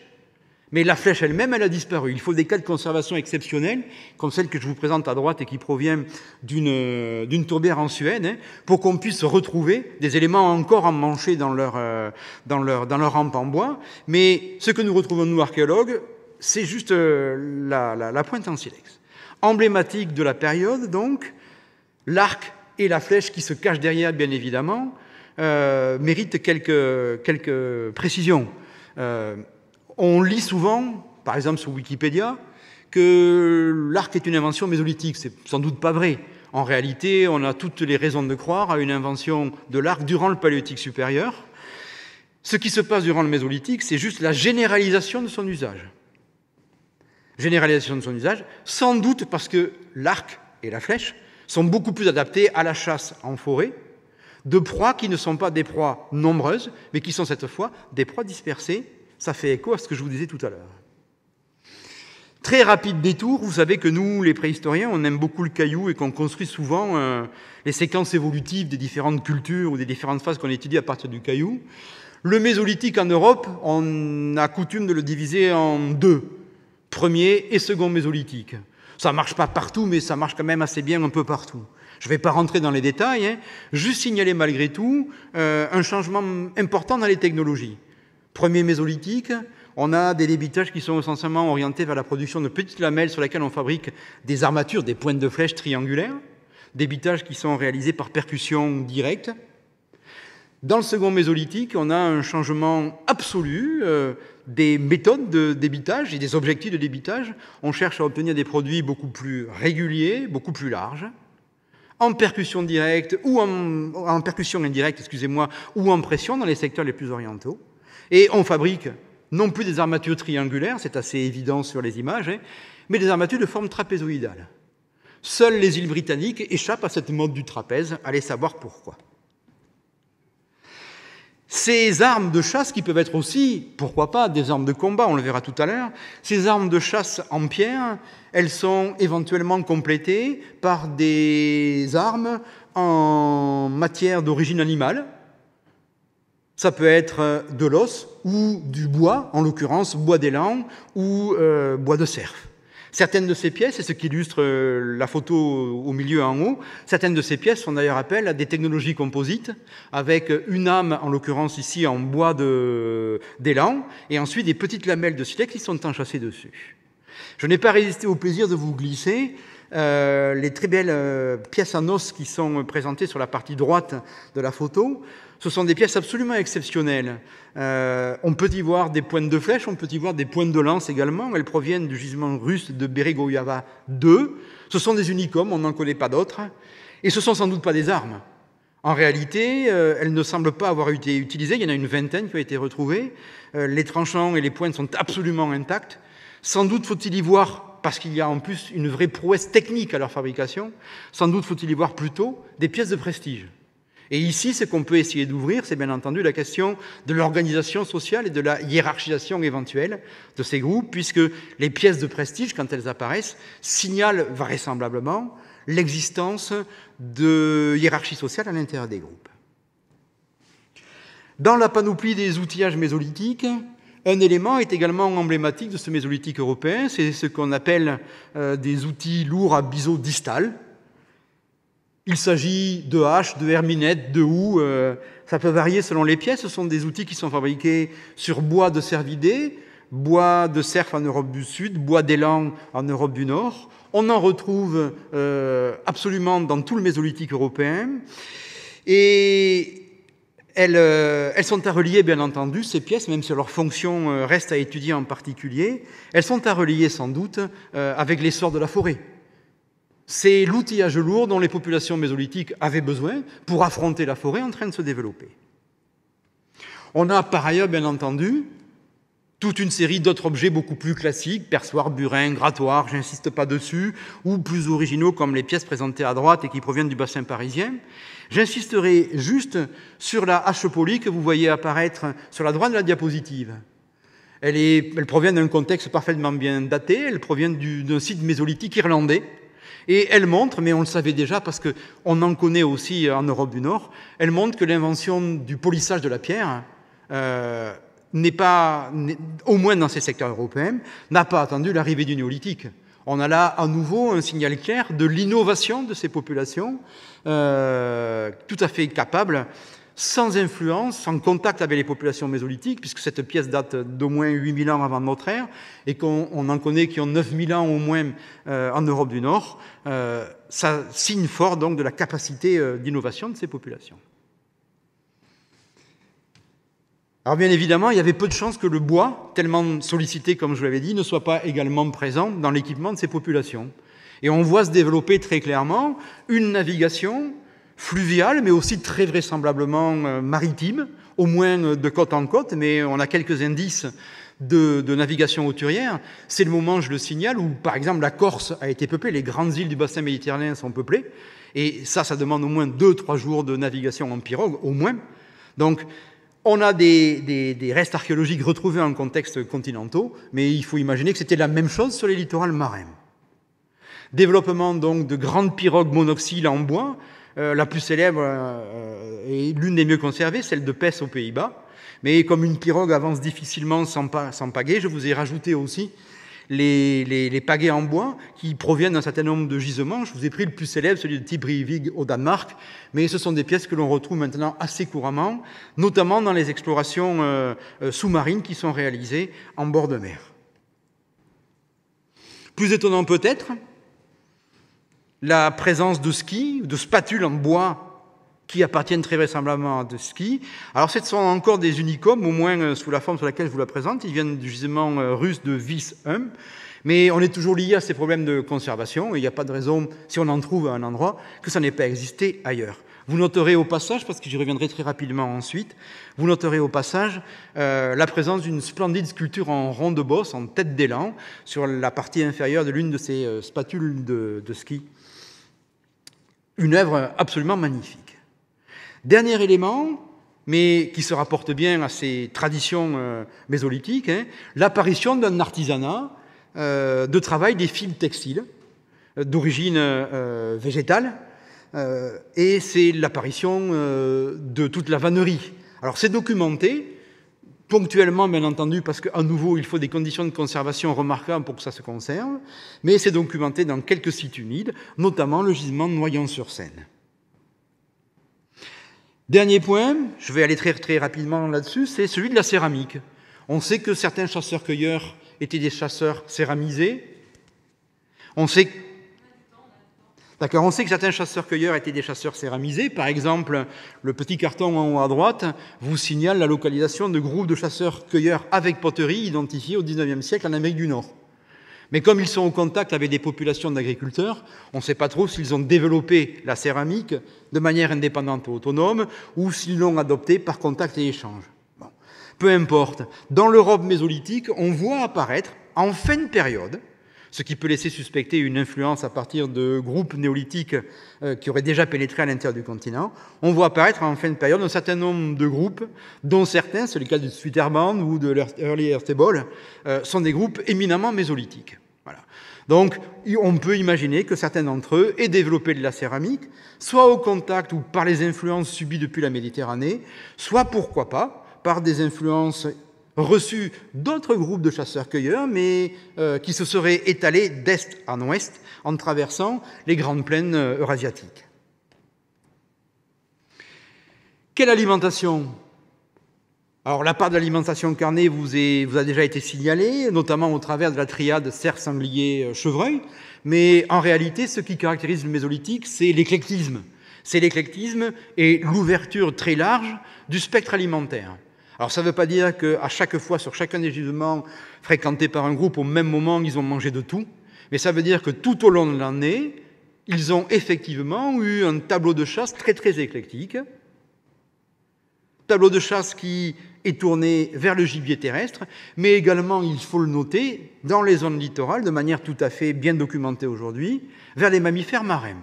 mais la flèche elle-même, elle a disparu. Il faut des cas de conservation exceptionnels, comme celle que je vous présente à droite et qui provient d'une euh, d'une tourbière en Suède, hein, pour qu'on puisse retrouver des éléments encore emmanchés dans leur, euh, dans, leur, dans leur rampe en bois. Mais ce que nous retrouvons, nous, archéologues, c'est juste euh, la, la, pointe en silex. Emblématique de la période, donc, l'arc et la flèche qui se cachent derrière, bien évidemment, euh, méritent quelques, quelques précisions on lit souvent, par exemple sur Wikipédia, que l'arc est une invention mésolithique. C'est sans doute pas vrai. En réalité, on a toutes les raisons de croire à une invention de l'arc durant le paléolithique supérieur. Ce qui se passe durant le mésolithique, c'est juste la généralisation de son usage. Généralisation de son usage, sans doute parce que l'arc et la flèche sont beaucoup plus adaptés à la chasse en forêt, de proies qui ne sont pas des proies nombreuses, mais qui sont cette fois des proies dispersées ça fait écho à ce que je vous disais tout à l'heure. Très rapide détour, vous savez que nous, les préhistoriens, on aime beaucoup le caillou et qu'on construit souvent euh, les séquences évolutives des différentes cultures ou des différentes phases qu'on étudie à partir du caillou. Le Mésolithique en Europe, on a coutume de le diviser en deux, premier et second Mésolithique. Ça ne marche pas partout, mais ça marche quand même assez bien un peu partout. Je ne vais pas rentrer dans les détails, hein. juste signaler malgré tout euh, un changement important dans les technologies. Premier mésolithique, on a des débitages qui sont essentiellement orientés vers la production de petites lamelles sur lesquelles on fabrique des armatures, des pointes de flèches triangulaires, débitages qui sont réalisés par percussion directe. Dans le second mésolithique, on a un changement absolu euh, des méthodes de débitage et des objectifs de débitage. On cherche à obtenir des produits beaucoup plus réguliers, beaucoup plus larges, en percussion directe ou en percussion indirecte, excusez-moi, ou en pression dans les secteurs les plus orientaux. Et on fabrique non plus des armatures triangulaires, c'est assez évident sur les images, hein, mais des armatures de forme trapézoïdale. Seules les îles britanniques échappent à cette mode du trapèze, allez savoir pourquoi. Ces armes de chasse qui peuvent être aussi, pourquoi pas, des armes de combat, on le verra tout à l'heure, ces armes de chasse en pierre, elles sont éventuellement complétées par des armes en matière d'origine animale, ça peut être euh, de l'os ou du bois, en l'occurrence bois d'élan ou euh, bois de cerf. Certaines de ces pièces, et ce qui illustre euh, la photo au milieu en haut, certaines de ces pièces font d'ailleurs appel à des technologies composites, avec une âme, en l'occurrence ici en bois d'élan, et ensuite des petites lamelles de silex qui sont enchâssées dessus. Je n'ai pas résisté au plaisir de vous glisser les très belles pièces en os qui sont présentées sur la partie droite de la photo. Ce sont des pièces absolument exceptionnelles. Euh, on peut y voir des pointes de flèche, on peut y voir des pointes de lance également. Elles proviennent du gisement russe de Beregoyava 2. Ce sont des unicômes, on n'en connaît pas d'autres. Et ce sont sans doute pas des armes. En réalité, euh, elles ne semblent pas avoir été utilisées. Il y en a une vingtaine qui ont été retrouvées. Euh, les tranchants et les pointes sont absolument intacts. Sans doute faut-il y voir, parce qu'il y a en plus une vraie prouesse technique à leur fabrication, sans doute faut-il y voir plutôt des pièces de prestige. Et ici, ce qu'on peut essayer d'ouvrir, c'est bien entendu la question de l'organisation sociale et de la hiérarchisation éventuelle de ces groupes, puisque les pièces de prestige, quand elles apparaissent, signalent vraisemblablement l'existence de hiérarchie sociale à l'intérieur des groupes. Dans la panoplie des outillages mésolithiques, un élément est également emblématique de ce mésolithique européen, c'est ce qu'on appelle euh, des outils lourds à biseau distal, il s'agit de haches, de herminettes, de houes, euh, ça peut varier selon les pièces. Ce sont des outils qui sont fabriqués sur bois de cervidés, bois de cerf en Europe du Sud, bois d'élan en Europe du Nord. On en retrouve euh, absolument dans tout le Mésolithique européen. Et euh, elles, sont à relier, bien entendu, ces pièces, même si leur fonction reste à étudier en particulier, elles sont à relier sans doute avec l'essor de la forêt c'est l'outillage lourd dont les populations mésolithiques avaient besoin pour affronter la forêt en train de se développer. On a par ailleurs, bien entendu, toute une série d'autres objets beaucoup plus classiques, perçoirs, burins, grattoirs, j'insiste pas dessus, ou plus originaux comme les pièces présentées à droite et qui proviennent du bassin parisien. J'insisterai juste sur la hache polie que vous voyez apparaître sur la droite de la diapositive. Elle, elle provient d'un contexte parfaitement bien daté, elle provient d'un site mésolithique irlandais, et elle montre, mais on le savait déjà parce qu'on en connaît aussi en Europe du Nord, elle montre que l'invention du polissage de la pierre euh, n'est pas, au moins dans ces secteurs européens, n'a pas attendu l'arrivée du néolithique. On a là à nouveau un signal clair de l'innovation de ces populations euh, tout à fait capables sans influence, sans contact avec les populations mésolithiques, puisque cette pièce date d'au moins 8000 ans avant notre ère, et qu'on en connaît qui ont 9000 ans au moins euh, en Europe du Nord, euh, ça signe fort donc de la capacité euh, d'innovation de ces populations. Alors bien évidemment, il y avait peu de chances que le bois, tellement sollicité comme je l'avais dit, ne soit pas également présent dans l'équipement de ces populations. Et on voit se développer très clairement une navigation fluviale, mais aussi très vraisemblablement euh, maritime, au moins euh, de côte en côte, mais on a quelques indices de, navigation auturière. C'est le moment, je le signale, où par exemple la Corse a été peuplée, les grandes îles du bassin méditerranéen sont peuplées, et ça, ça demande au moins deux, trois jours de navigation en pirogue, au moins. Donc, on a des, des, des restes archéologiques retrouvés en contexte continentaux, mais il faut imaginer que c'était la même chose sur les littorales marins. Développement donc de grandes pirogues monoxyles en bois, euh, la plus célèbre euh, et l'une des mieux conservées, celle de Pes aux Pays-Bas. Mais comme une pirogue avance difficilement sans, pagaie, je vous ai rajouté aussi les, les, en bois qui proviennent d'un certain nombre de gisements. Je vous ai pris le plus célèbre, celui de Tibrivig au Danemark, mais ce sont des pièces que l'on retrouve maintenant assez couramment, notamment dans les explorations euh, sous-marines qui sont réalisées en bord de mer. Plus étonnant peut-être, la présence de skis, de spatules en bois qui appartiennent très vraisemblablement à des skis. Alors ce sont encore des unicômes, au moins euh, sous la forme sur laquelle je vous la présente. Ils viennent du gisement euh, russe de Vis 1. Mais on est toujours lié à ces problèmes de conservation. il n'y a pas de raison, si on en trouve à un endroit, que ça n'ait pas existé ailleurs. Vous noterez au passage, parce que j'y reviendrai très rapidement ensuite, vous noterez au passage euh, la présence d'une splendide sculpture en rond de bosse, en tête d'élan, sur la partie inférieure de l'une de ces spatules de, de ski une œuvre absolument magnifique. Dernier élément, mais qui se rapporte bien à ces traditions euh, mésolithiques, hein, l'apparition d'un artisanat euh, de travail des fils textiles euh, d'origine végétale, et c'est l'apparition de toute la vannerie. Alors c'est documenté, ponctuellement, bien entendu, parce qu'à nouveau, il faut des conditions de conservation remarquables pour que ça se conserve, mais c'est documenté dans quelques sites humides, notamment le gisement de Noyon-sur-Seine. Dernier point, je vais aller très, très rapidement là-dessus, c'est celui de la céramique. On sait que certains chasseurs-cueilleurs étaient des chasseurs céramisés. On sait D'accord On sait que certains chasseurs-cueilleurs étaient des chasseurs céramisés. Par exemple, le petit carton en haut à droite vous signale la localisation de groupes de chasseurs-cueilleurs avec poterie identifiés au XIXe siècle en Amérique du Nord. Mais comme ils sont en contact avec des populations d'agriculteurs, on ne sait pas trop s'ils ont développé la céramique de manière indépendante ou autonome, ou s'ils l'ont adoptée par contact et échange. Bon. Peu importe. Dans l'Europe mésolithique, on voit apparaître, en fin de période, ce qui peut laisser suspecter une influence à partir de groupes néolithiques euh, qui auraient déjà pénétré à l'intérieur du continent. On voit apparaître en fin de période un certain nombre de groupes, dont certains, c'est le cas du Switterband ou de l'Early Earthable, euh, sont des groupes éminemment mésolithiques. Voilà. Donc, on peut imaginer que certains d'entre eux aient développé de la céramique, soit au contact ou par les influences subies depuis la Méditerranée, soit, pourquoi pas, par des influences reçu d'autres groupes de chasseurs-cueilleurs, mais euh, qui se seraient étalés d'est en ouest en traversant les grandes plaines euh, eurasiatiques. Quelle alimentation alors la part de l'alimentation carnée vous, vous, a déjà été signalée, notamment au travers de la triade cerf, sanglier, euh, chevreuil, mais en réalité ce qui caractérise le mésolithique, c'est l'éclectisme. C'est l'éclectisme et l'ouverture très large du spectre alimentaire. Alors ça ne veut pas dire qu'à chaque fois, sur chacun des gisements fréquentés par un groupe, au même moment, ils ont mangé de tout, mais ça veut dire que tout au long de l'année, ils ont effectivement eu un tableau de chasse très très éclectique, tableau de chasse qui est tourné vers le gibier terrestre, mais également, il faut le noter, dans les zones littorales, de manière tout à fait bien documentée aujourd'hui, vers les mammifères marins.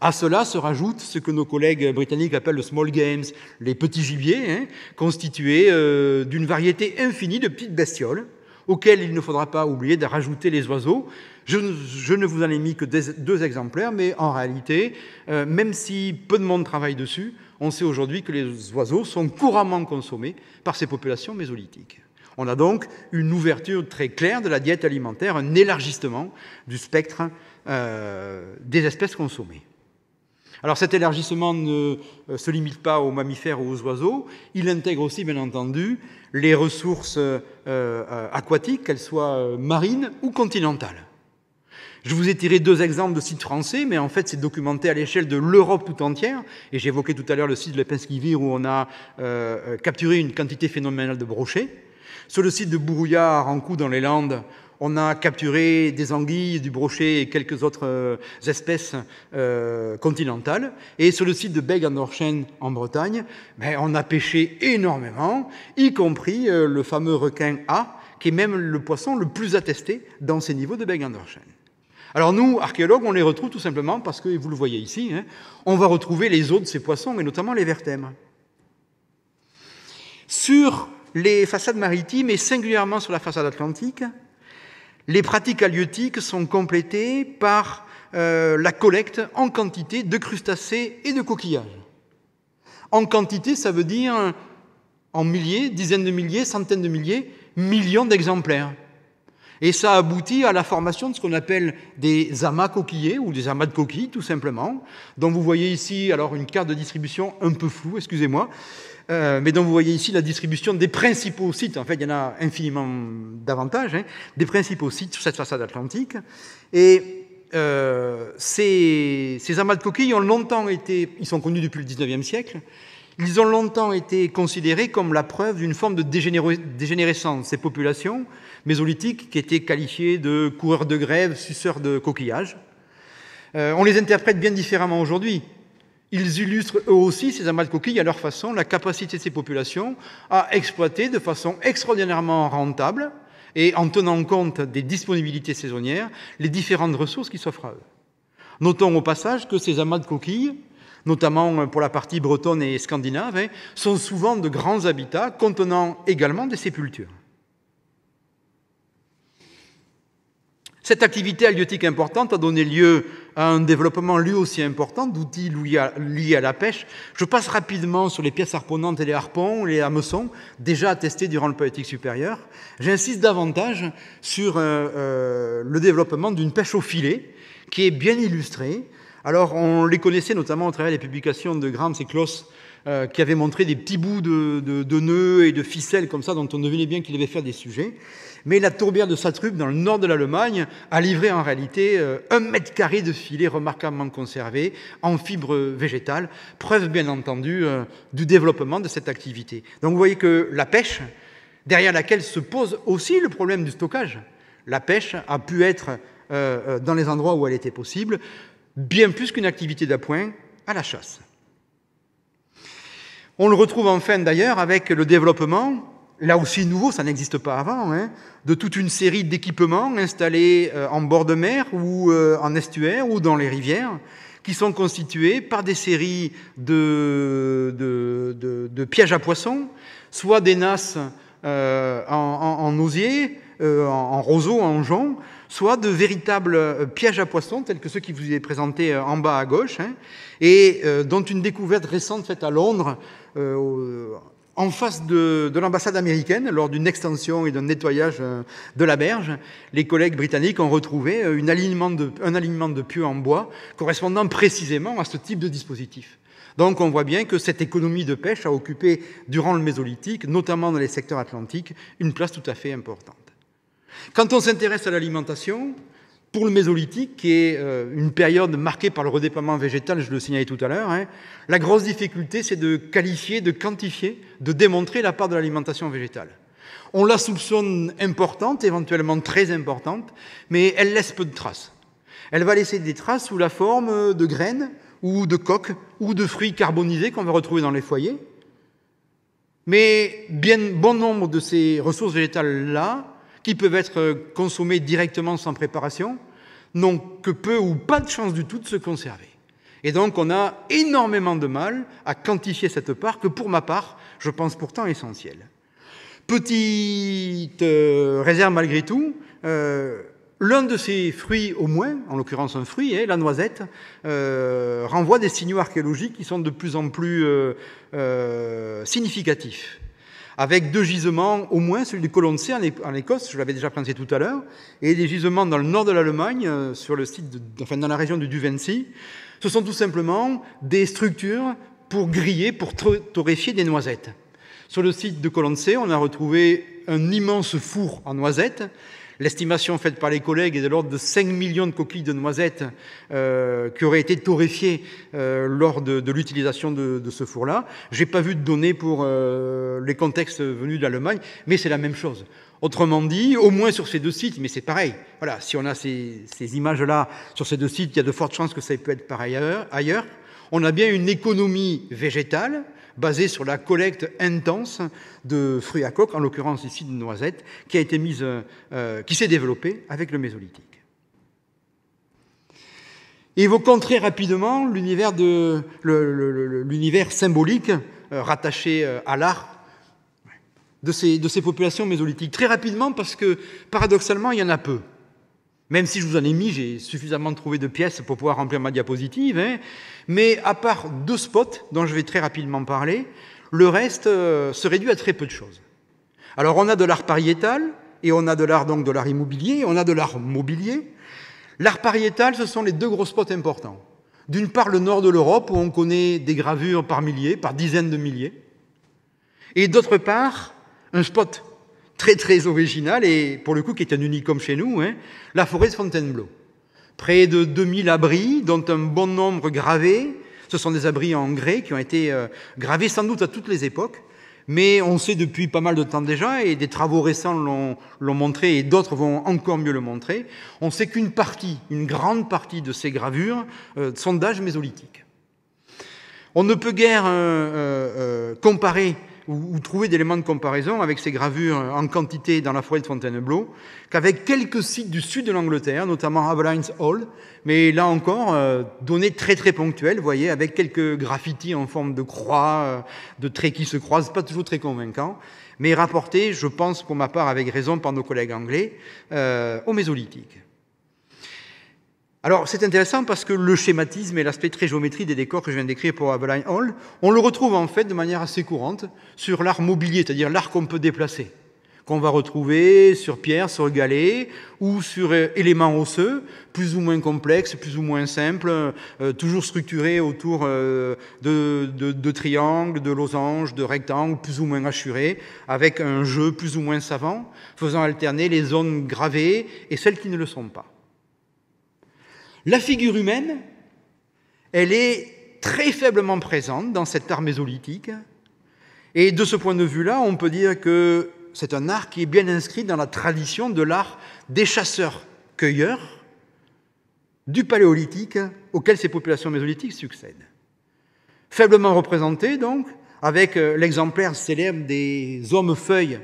À cela se rajoute ce que nos collègues britanniques appellent le small games, les petits gibiers, hein, constitués euh, d'une variété infinie de petites bestioles, auxquelles il ne faudra pas oublier de rajouter les oiseaux. Je, ne vous en ai mis que deux exemplaires, mais en réalité, euh, même si peu de monde travaille dessus, on sait aujourd'hui que les oiseaux sont couramment consommés par ces populations mésolithiques. On a donc une ouverture très claire de la diète alimentaire, un élargissement du spectre euh, des espèces consommées. Alors cet élargissement ne euh, se limite pas aux mammifères ou aux oiseaux, il intègre aussi bien entendu les ressources euh, euh, aquatiques, qu'elles soient marines ou continentales. Je vous ai tiré deux exemples de sites français, mais en fait c'est documenté à l'échelle de l'Europe tout entière, et j'évoquais tout à l'heure le site de la Pince-Guivire où on a capturé une quantité phénoménale de brochets. Sur le site de Bourouillard, à Rancou dans les Landes, on a capturé des anguilles, du brochet et quelques autres euh, espèces euh, continentales. Et sur le site de Beg en en Bretagne, ben, on a pêché énormément, y compris euh, le fameux requin A, qui est même le poisson le plus attesté dans ces niveaux de Beg en Alors nous, archéologues, on les retrouve tout simplement parce que, vous le voyez ici, hein, on va retrouver les os de ces poissons, et notamment les vertèbres. Sur les façades maritimes, et singulièrement sur la façade atlantique, les pratiques halieutiques sont complétées par euh, la collecte en quantité de crustacés et de coquillages. En quantité, ça veut dire en milliers, dizaines de milliers, centaines de milliers, millions d'exemplaires. Et ça aboutit à la formation de ce qu'on appelle des amas coquillés ou des amas de coquilles, tout simplement, dont vous voyez ici alors une carte de distribution un peu floue, excusez-moi. Euh, mais donc vous voyez ici la distribution des principaux sites, en fait il y en a infiniment davantage, hein, des principaux sites sur cette façade atlantique. Et euh, ces, ces amas de coquilles ont longtemps été, ils sont connus depuis le 19e siècle, ils ont longtemps été considérés comme la preuve d'une forme de dégénérescence. Ces populations mésolithiques qui étaient qualifiées de coureurs de grève, suceurs de coquillages, euh, on les interprète bien différemment aujourd'hui. Ils illustrent eux aussi, ces amas de coquilles, à leur façon, la capacité de ces populations à exploiter de façon extraordinairement rentable et en tenant compte des disponibilités saisonnières les différentes ressources qui s'offrent à eux. Notons au passage que ces amas de coquilles, notamment pour la partie bretonne et scandinave, hein, sont souvent de grands habitats contenant également des sépultures. Cette activité halieutique importante a donné lieu un développement lui aussi important d'outils liés à la pêche. Je passe rapidement sur les pièces harponnantes et les harpons, les hameçons, déjà attestés durant le poétique supérieur. J'insiste davantage sur euh, euh, le développement d'une pêche au filet, qui est bien illustrée. Alors, on les connaissait notamment au travers des publications de Grams et Kloss euh, qui avait montré des petits bouts de, de, nœuds et de ficelles comme ça, dont on devinait bien qu'il devait faire des sujets. Mais la tourbière de Satrup, dans le nord de l'Allemagne, a livré en réalité euh, un mètre carré de filet remarquablement conservé, en fibres végétales, preuve bien entendu euh, du développement de cette activité. Donc vous voyez que la pêche, derrière laquelle se pose aussi le problème du stockage, la pêche a pu être dans les endroits où elle était possible, bien plus qu'une activité d'appoint à la chasse. On le retrouve enfin d'ailleurs avec le développement, là aussi nouveau, ça n'existe pas avant, hein, de toute une série d'équipements installés euh, en bord de mer ou euh, en estuaire ou dans les rivières, qui sont constitués par des séries de, pièges à poissons, soit des nasses euh, en, osier, en roseau, en jonc, soit de véritables euh, pièges à poissons, tels que ceux qui vous est présentés euh, en bas à gauche, hein, et euh, dont une découverte récente faite à Londres, en face de, l'ambassade américaine, lors d'une extension et d'un nettoyage de la berge, les collègues britanniques ont retrouvé un alignement de pieux en bois correspondant précisément à ce type de dispositif. Donc on voit bien que cette économie de pêche a occupé, durant le Mésolithique, notamment dans les secteurs atlantiques, une place tout à fait importante. Quand on s'intéresse à l'alimentation, pour le Mésolithique, qui est euh, une période marquée par le redéploiement végétal, je le signalais tout à l'heure, hein, la grosse difficulté, c'est de qualifier, de quantifier, de démontrer la part de l'alimentation végétale. On la soupçonne importante, éventuellement très importante, mais elle laisse peu de traces. Elle va laisser des traces sous la forme de graines ou de coques ou de fruits carbonisés qu'on va retrouver dans les foyers. Mais bien bon nombre de ces ressources végétales-là qui peuvent être consommés directement sans préparation, n'ont que peu ou pas de chance du tout de se conserver. Et donc on a énormément de mal à quantifier cette part que pour ma part, je pense pourtant essentielle. Petite euh, réserve malgré tout, euh, l'un de ces fruits au moins, en l'occurrence un fruit, hein, la noisette, euh, renvoie des signaux archéologiques qui sont de plus en plus significatifs avec deux gisements, au moins celui du Colonsay en Écosse, je l'avais déjà présenté tout à l'heure, et des gisements dans le nord de l'Allemagne, euh, sur le site, dans la région du Duvency. Ce sont tout simplement des structures pour griller, pour torréfier des noisettes. Sur le site de Colonsay, on a retrouvé un immense four en noisettes L'estimation faite par les collègues est de l'ordre de 5 millions de coquilles de noisettes euh, qui auraient été torréfiées euh, lors de, l'utilisation de, ce four-là. Je n'ai pas vu de données pour euh, les contextes venus de l'Allemagne, mais c'est la même chose. Autrement dit, au moins sur ces deux sites, mais c'est pareil. Voilà, si on a ces, images-là sur ces deux sites, il y a de fortes chances que ça pu être pareil ailleurs. On a bien une économie végétale basé sur la collecte intense de fruits à coque, en l'occurrence ici de noisettes, qui, a été mise, euh, euh, qui s'est développée avec le Mésolithique. Évoquons très rapidement l'univers, symbolique euh, rattaché à l'art de ces, de ces populations mésolithiques. Très rapidement parce que paradoxalement, il y en a peu. Même si je vous en ai mis, j'ai suffisamment trouvé de pièces pour pouvoir remplir ma diapositive. Hein. Mais à part deux spots dont je vais très rapidement parler, le reste euh, se réduit à très peu de choses. Alors on a de l'art pariétal, et on a de l'art donc de l'art immobilier, on a de l'art mobilier. L'art pariétal, ce sont les deux gros spots importants. D'une part, le nord de l'Europe, où on connaît des gravures par milliers, par dizaines de milliers. Et d'autre part, un spot très très original et pour le coup qui est un comme chez nous, hein, la forêt de Fontainebleau. Près de 2000 abris, dont un bon nombre gravés. Ce sont des abris en grès qui ont été euh, gravés sans doute à toutes les époques, mais on sait depuis pas mal de temps déjà, et des travaux récents l'ont montré, et d'autres vont encore mieux le montrer, on sait qu'une partie, une grande partie de ces gravures euh, sont d'âge mésolithique. On ne peut guère euh, comparer ou, trouver d'éléments de comparaison avec ces gravures en quantité dans la forêt de Fontainebleau qu'avec quelques sites du sud de l'Angleterre, notamment Avalines Hall, mais là encore, euh, données très très ponctuelles, vous voyez, avec quelques graffitis en forme de croix, euh, de traits qui se croisent, pas toujours très convaincants, mais rapportés, je pense pour ma part avec raison par nos collègues anglais, euh, au Mésolithique. Alors c'est intéressant parce que le schématisme et l'aspect très géométrique des décors que je viens décrire pour Aveline Hall, on le retrouve en fait de manière assez courante sur l'art mobilier, c'est-à-dire l'art qu'on peut déplacer, qu'on va retrouver sur pierre, sur galet ou sur euh, éléments osseux, plus ou moins complexes, plus ou moins simples, euh, toujours structurés autour euh, de, de, triangles, de losanges, de rectangles, plus ou moins assurés, avec un jeu plus ou moins savant, faisant alterner les zones gravées et celles qui ne le sont pas. La figure humaine, elle est très faiblement présente dans cet art mésolithique. Et de ce point de vue-là, on peut dire que c'est un art qui est bien inscrit dans la tradition de l'art des chasseurs-cueilleurs du paléolithique auquel ces populations mésolithiques succèdent. Faiblement représenté donc, avec euh, l'exemplaire célèbre des hommes-feuilles.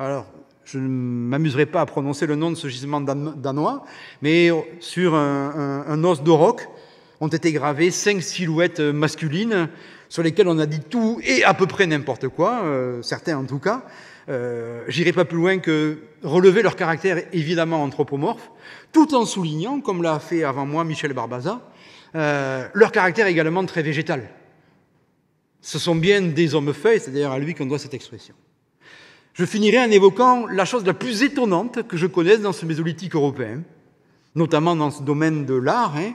Alors, je ne m'amuserai pas à prononcer le nom de ce gisement danois, mais sur un, os de roc ont été gravées cinq silhouettes masculines sur lesquelles on a dit tout et à peu près n'importe quoi, euh, certains en tout cas. Euh, j'irai pas plus loin que relever leur caractère évidemment anthropomorphe, tout en soulignant, comme l'a fait avant moi Michel Barbaza, euh, leur caractère également très végétal. Ce sont bien des hommes feuilles c'est d'ailleurs à lui qu'on doit cette expression. Je finirai en évoquant la chose la plus étonnante que je connaisse dans ce mésolithique européen, notamment dans ce domaine de l'art, hein.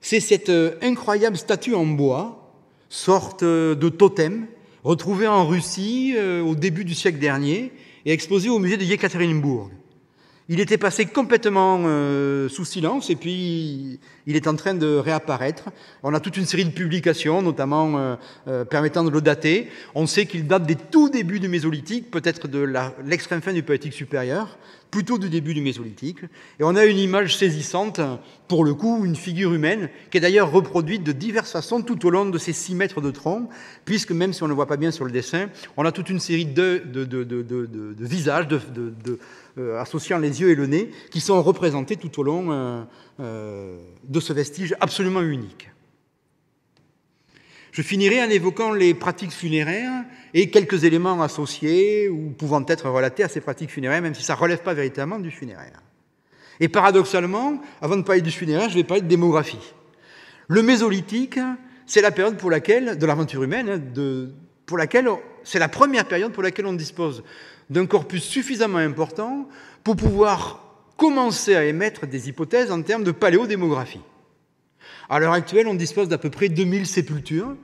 c'est cette euh, incroyable statue en bois, sorte euh, de totem, retrouvée en Russie euh, au début du siècle dernier et exposée au musée de Yekaterinbourg. Il était passé complètement euh, sous silence et puis il est en train de réapparaître. On a toute une série de publications, notamment euh, euh, permettant de le dater. On sait qu'il date des tout débuts du Mésolithique, peut-être de l'extrême fin du Poétique supérieur plutôt du début du Mésolithique. Et on a une image saisissante, pour le coup, une figure humaine, qui est d'ailleurs reproduite de diverses façons tout au long de ces 6 mètres de tronc, puisque même si on ne le voit pas bien sur le dessin, on a toute une série de, visages associant les yeux et le nez qui sont représentés tout au long euh, euh, de ce vestige absolument unique. Je finirai en évoquant les pratiques funéraires et quelques éléments associés ou pouvant être relatés à ces pratiques funéraires, même si ça ne relève pas véritablement du funéraire. Et paradoxalement, avant de parler du funéraire, je vais parler de démographie. Le mésolithique, c'est la période pour laquelle, de l'aventure humaine, hein, pour laquelle c'est la première période pour laquelle on dispose d'un corpus suffisamment important pour pouvoir commencer à émettre des hypothèses en termes de paléodémographie. À l'heure actuelle, on dispose d'à peu près 2000 sépultures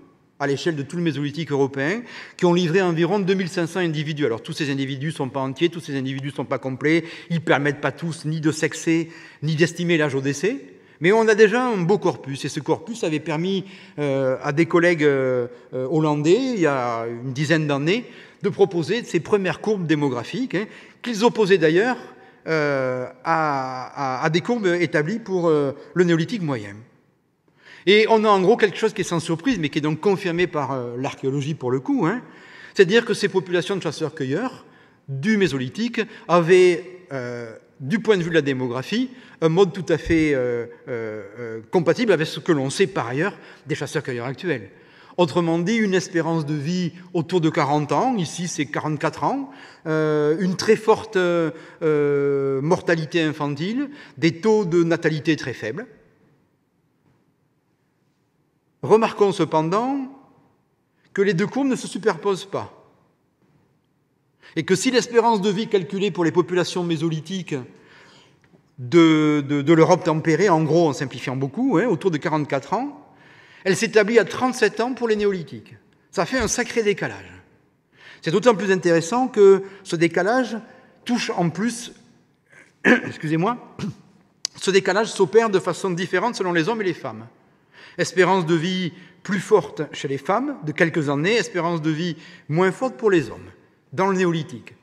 à l'échelle de tout le Mésolithique européen, qui ont livré environ 2500 individus. Alors tous ces individus ne sont pas entiers, tous ces individus ne sont pas complets, ils ne permettent pas tous ni de sexer, ni d'estimer l'âge au décès, mais on a déjà un beau corpus, et ce corpus avait permis euh, à des collègues euh, euh, hollandais, il y a une dizaine d'années, de proposer ces premières courbes démographiques, hein, qu'ils opposaient d'ailleurs à, des courbes établies pour le néolithique moyen. Et on a en gros quelque chose qui est sans surprise, mais qui est donc confirmé par euh, l'archéologie pour le coup. Hein. C'est-à-dire que ces populations de chasseurs-cueilleurs du Mésolithique avaient, euh, du point de vue de la démographie, un mode tout à fait euh, compatible avec ce que l'on sait par ailleurs des chasseurs-cueilleurs actuels. Autrement dit, une espérance de vie autour de 40 ans, ici c'est 44 ans, une très forte mortalité infantile, des taux de natalité très faibles. Remarquons cependant que les deux courbes ne se superposent pas et que si l'espérance de vie calculée pour les populations mésolithiques de, l'Europe tempérée, en gros en simplifiant beaucoup, hein, autour de 44 ans, elle s'établit à 37 ans pour les néolithiques. Ça fait un sacré décalage. C'est d'autant plus intéressant que ce décalage touche en plus, excusez-moi, ce décalage s'opère de façon différente selon les hommes et les femmes. Espérance de vie plus forte chez les femmes, de quelques années, espérance de vie moins forte pour les hommes, dans le néolithique.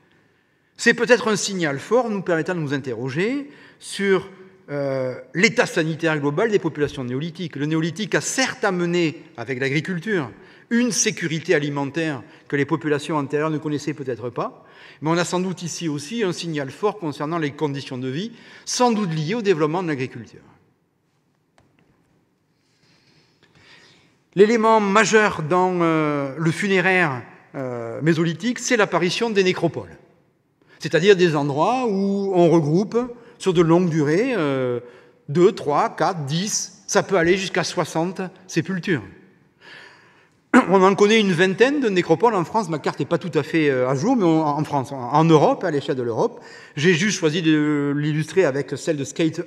C'est peut-être un signal fort nous permettant de nous interroger sur euh, l'état sanitaire global des populations néolithiques. Le néolithique a certes amené, avec l'agriculture, une sécurité alimentaire que les populations antérieures ne connaissaient peut-être pas, mais on a sans doute ici aussi un signal fort concernant les conditions de vie, sans doute liées au développement de l'agriculture. L'élément majeur dans euh, le funéraire euh, mésolithique, c'est l'apparition des nécropoles, c'est-à-dire des endroits où on regroupe sur de longues durées 2, 3, 4, 10, ça peut aller jusqu'à 60 sépultures. On en connaît une vingtaine de nécropoles en France. Ma carte n'est pas tout à fait euh, à jour, mais en France, en Europe, à l'échelle de l'Europe. J'ai juste choisi de l'illustrer avec celle de Skate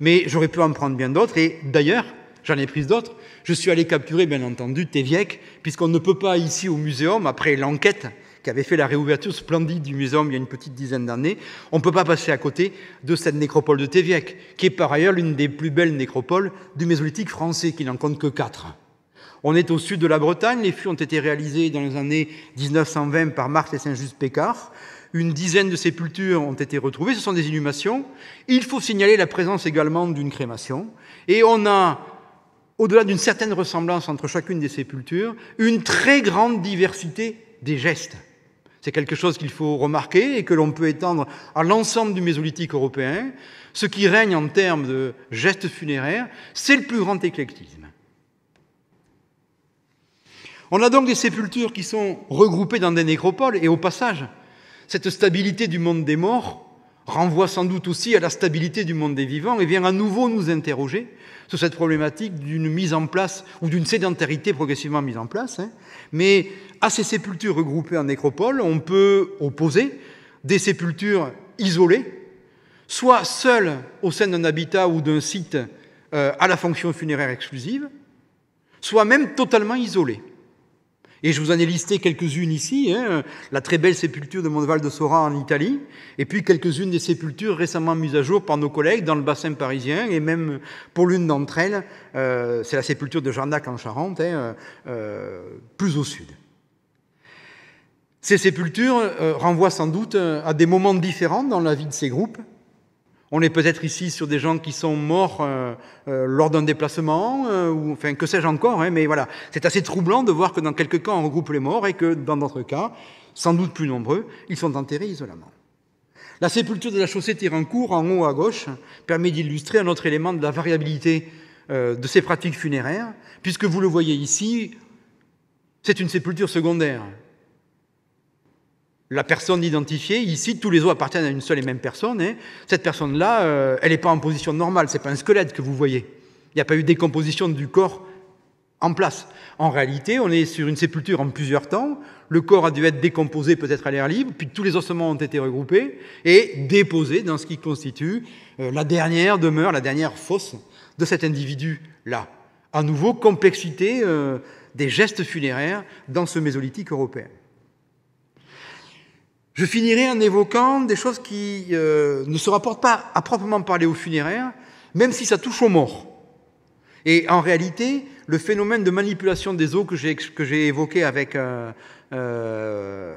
mais j'aurais pu en prendre bien d'autres. Et d'ailleurs, J'en ai pris d'autres. Je suis allé capturer, bien entendu, Téviec, puisqu'on ne peut pas ici au muséum, après l'enquête qui avait fait la réouverture splendide du muséum il y a une petite dizaine d'années, on ne peut pas passer à côté de cette nécropole de Téviec, qui est par ailleurs l'une des plus belles nécropoles du mésolithique français, qui n'en compte que quatre. On est au sud de la Bretagne, les fûts ont été réalisés dans les années 1920 par Marc et Saint-Just-Pécard. Une dizaine de sépultures ont été retrouvées, ce sont des inhumations. Il faut signaler la présence également d'une crémation. Et on a au-delà d'une certaine ressemblance entre chacune des sépultures, une très grande diversité des gestes. C'est quelque chose qu'il faut remarquer et que l'on peut étendre à l'ensemble du mésolithique européen. Ce qui règne en termes de gestes funéraires, c'est le plus grand éclectisme. On a donc des sépultures qui sont regroupées dans des nécropoles et au passage, cette stabilité du monde des morts renvoie sans doute aussi à la stabilité du monde des vivants et vient à nouveau nous interroger sur cette problématique d'une mise en place ou d'une sédentarité progressivement mise en place. Hein. Mais à ces sépultures regroupées en nécropole, on peut opposer des sépultures isolées, soit seules au sein d'un habitat ou d'un site euh, à la fonction funéraire exclusive, soit même totalement isolées. Et je vous en ai listé quelques-unes ici, hein. la très belle sépulture de Monteval de Sora en Italie, et puis quelques-unes des sépultures récemment mises à jour par nos collègues dans le bassin parisien, et même pour l'une d'entre elles, euh, c'est la sépulture de Jarnac en Charente, hein, euh, plus au sud. Ces sépultures euh, renvoient sans doute à des moments différents dans la vie de ces groupes, on est peut-être ici sur des gens qui sont morts euh, euh, lors d'un déplacement, euh, ou enfin que sais-je encore, hein, mais voilà. C'est assez troublant de voir que dans quelques cas, on regroupe les morts et que dans d'autres cas, sans doute plus nombreux, ils sont enterrés isolément. La sépulture de la chaussée Tirancourt, en haut à gauche, permet d'illustrer un autre élément de la variabilité de ces pratiques funéraires, puisque vous le voyez ici, c'est une sépulture secondaire la personne identifiée, ici tous les os appartiennent à une seule et même personne, et cette personne-là, euh, elle n'est pas en position normale, ce n'est pas un squelette que vous voyez. Il n'y a pas eu décomposition du corps en place. En réalité, on est sur une sépulture en plusieurs temps, le corps a dû être décomposé peut-être à l'air libre, puis tous les ossements ont été regroupés et déposés dans ce qui constitue euh, la dernière demeure, la dernière fosse de cet individu-là. À nouveau, complexité euh, des gestes funéraires dans ce mésolithique européen. Je finirai en évoquant des choses qui euh, ne se rapportent pas à proprement parler aux funéraires, même si ça touche aux morts. Et en réalité, le phénomène de manipulation des eaux que j'ai évoqué avec euh, euh,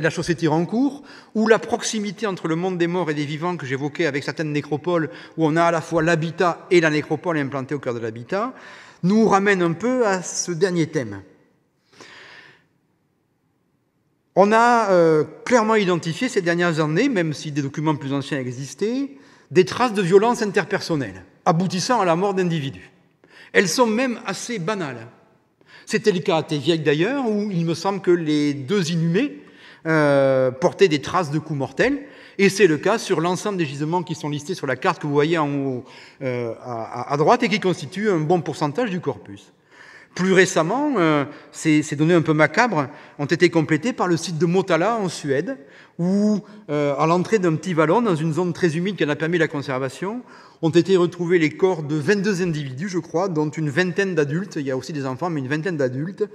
la chaussée Tirancourt, ou la proximité entre le monde des morts et des vivants que j'évoquais avec certaines nécropoles, où on a à la fois l'habitat et la nécropole implantée au cœur de l'habitat, nous ramène un peu à ce dernier thème. On a euh, clairement identifié ces dernières années, même si des documents plus anciens existaient, des traces de violences interpersonnelles aboutissant à la mort d'individus. Elles sont même assez banales. C'était le cas à d'ailleurs, où il me semble que les deux inhumés euh, portaient des traces de coups mortels, et c'est le cas sur l'ensemble des gisements qui sont listés sur la carte que vous voyez en haut euh, à, droite et qui constituent un bon pourcentage du corpus. Plus récemment, euh, ces, données un peu macabres ont été complétées par le site de Motala en Suède, où, euh, à l'entrée d'un petit vallon, dans une zone très humide qui a permis la conservation, ont été retrouvés les corps de 22 individus, je crois, dont une vingtaine d'adultes, il y a aussi des enfants, mais une vingtaine d'adultes,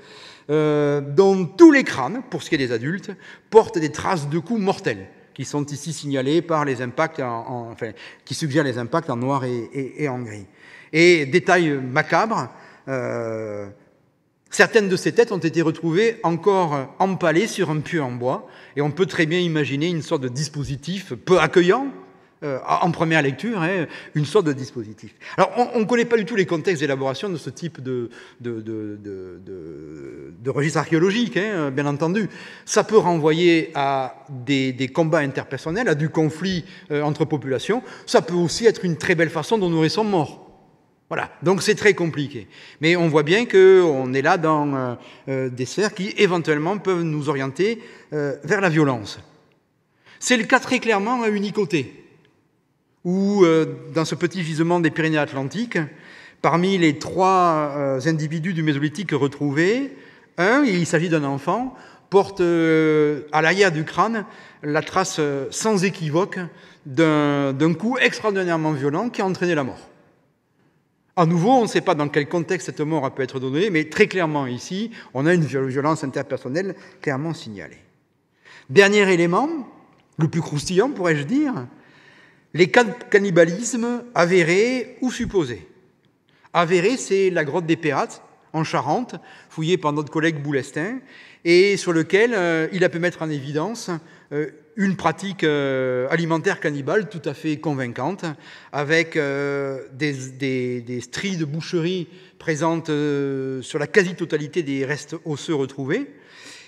euh, dont tous les crânes, pour ce qui est des adultes, portent des traces de coups mortels qui sont ici signalés par les impacts, en, enfin, qui suggèrent les impacts en noir et, et en gris. Et détail macabre, euh, certaines de ces têtes ont été retrouvées encore empalées sur un pieu en bois, et on peut très bien imaginer une sorte de dispositif peu accueillant, euh, en première lecture, hein, une sorte de dispositif. Alors, on ne connaît pas du tout les contextes d'élaboration de ce type de, de, registre archéologique, hein, bien entendu. Ça peut renvoyer à des, combats interpersonnels, à du conflit euh, entre populations. Ça peut aussi être une très belle façon nous son mort. Voilà, donc c'est très compliqué. Mais on voit bien qu'on est là dans euh, euh, des sphères qui éventuellement peuvent nous orienter euh, vers la violence. C'est le cas très clairement à Unicoté, où dans ce petit gisement des Pyrénées-Atlantiques, parmi les trois individus du Mésolithique retrouvés, un, il s'agit d'un enfant, porte à l'arrière du crâne la trace sans équivoque d'un coup extraordinairement violent qui a entraîné la mort. À nouveau, on ne sait pas dans quel contexte cette mort a pu être donnée, mais très clairement ici, on a une violence interpersonnelle clairement signalée. Dernier élément, le plus croustillant pourrais-je dire, les cannibalismes avérés ou supposés. Avéré, c'est la grotte des Pérates, en Charente, fouillée par notre collègue Boulestin, et sur lequel euh, il a pu mettre en évidence une... Euh, une pratique euh, alimentaire cannibale tout à fait convaincante, avec euh, des, stries de boucherie présentes euh, sur la quasi-totalité des restes osseux retrouvés,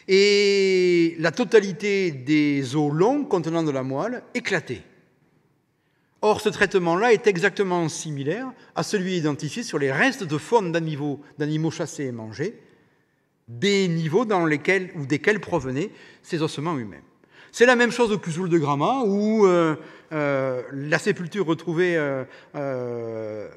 et la totalité des os longs contenant de la moelle éclatée. Or, ce traitement-là est exactement similaire à celui identifié sur les restes de faune d'animaux, d'animaux chassés et mangés, des niveaux dans lesquels ou desquels provenaient ces ossements humains. C'est la même chose au Cusoul de Gramma, où euh, euh, la sépulture retrouvée, euh,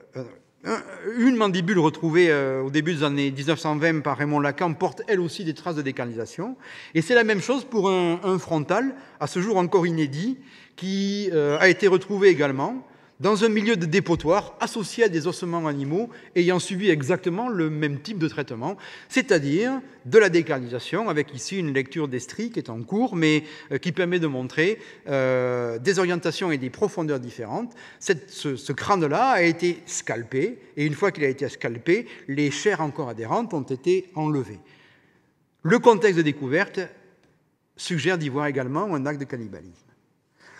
une mandibule retrouvée au début des années 1920 par Raymond Lacan porte elle aussi des traces de décalisation. Et c'est la même chose pour un, frontal, à ce jour encore inédit, qui a été retrouvé également dans un milieu de dépotoir associé à des ossements animaux ayant subi exactement le même type de traitement, c'est-à-dire de la décarnisation, avec ici une lecture d'estrie qui est en cours, mais euh, qui permet de montrer euh, des orientations et des profondeurs différentes. ce, crâne-là a été scalpé, et une fois qu'il a été scalpé, les chairs encore adhérentes ont été enlevées. Le contexte de découverte suggère d'y voir également un acte de cannibalisme.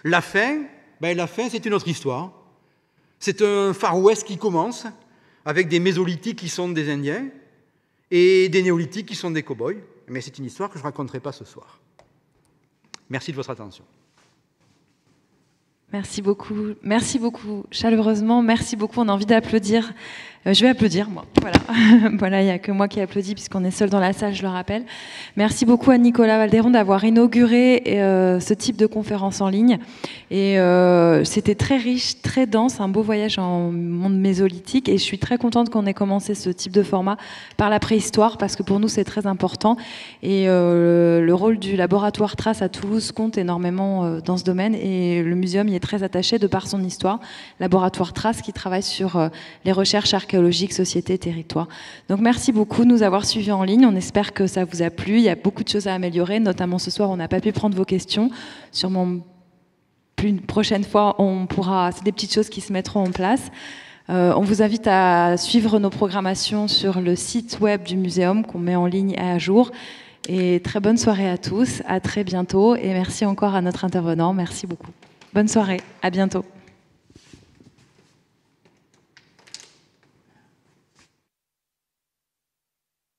La fin, ben la fin c'est une autre histoire. C'est un Far West qui commence, avec des mésolithiques qui sont des Indiens et des néolithiques qui sont des cow-boys. Mais c'est une histoire que je ne raconterai pas ce soir. Merci de votre attention. Merci beaucoup, merci beaucoup, chaleureusement, merci beaucoup. On a envie d'applaudir. Euh, je vais applaudir, moi. Voilà, voilà, il n'y a que moi qui applaudis puisqu'on est seul dans la salle, je le rappelle. Merci beaucoup à Nicolas Valderon d'avoir inauguré euh, ce type de conférence en ligne. Et euh, c'était très riche, très dense, un beau voyage en monde mésolithique. Et je suis très contente qu'on ait commencé ce type de format par la préhistoire parce que pour nous c'est très important. Et le, le rôle du laboratoire Trace à Toulouse compte énormément dans ce domaine. Et le muséum y très attaché de par son histoire. Laboratoire Trace qui travaille sur euh, les recherches archéologiques, société territoire. Donc merci beaucoup de nous avoir suivis en ligne. On espère que ça vous a plu. Il y a beaucoup de choses à améliorer, notamment ce soir, on n'a pas pu prendre vos questions. Sûrement, plus une prochaine fois, on pourra. C'est des petites choses qui se mettront en place. Euh, on vous invite à suivre nos programmations sur le site web du muséum qu'on met en ligne et à jour. Et très bonne soirée à tous, à très bientôt et merci encore à notre intervenant, merci beaucoup. Bonne soirée, à bientôt.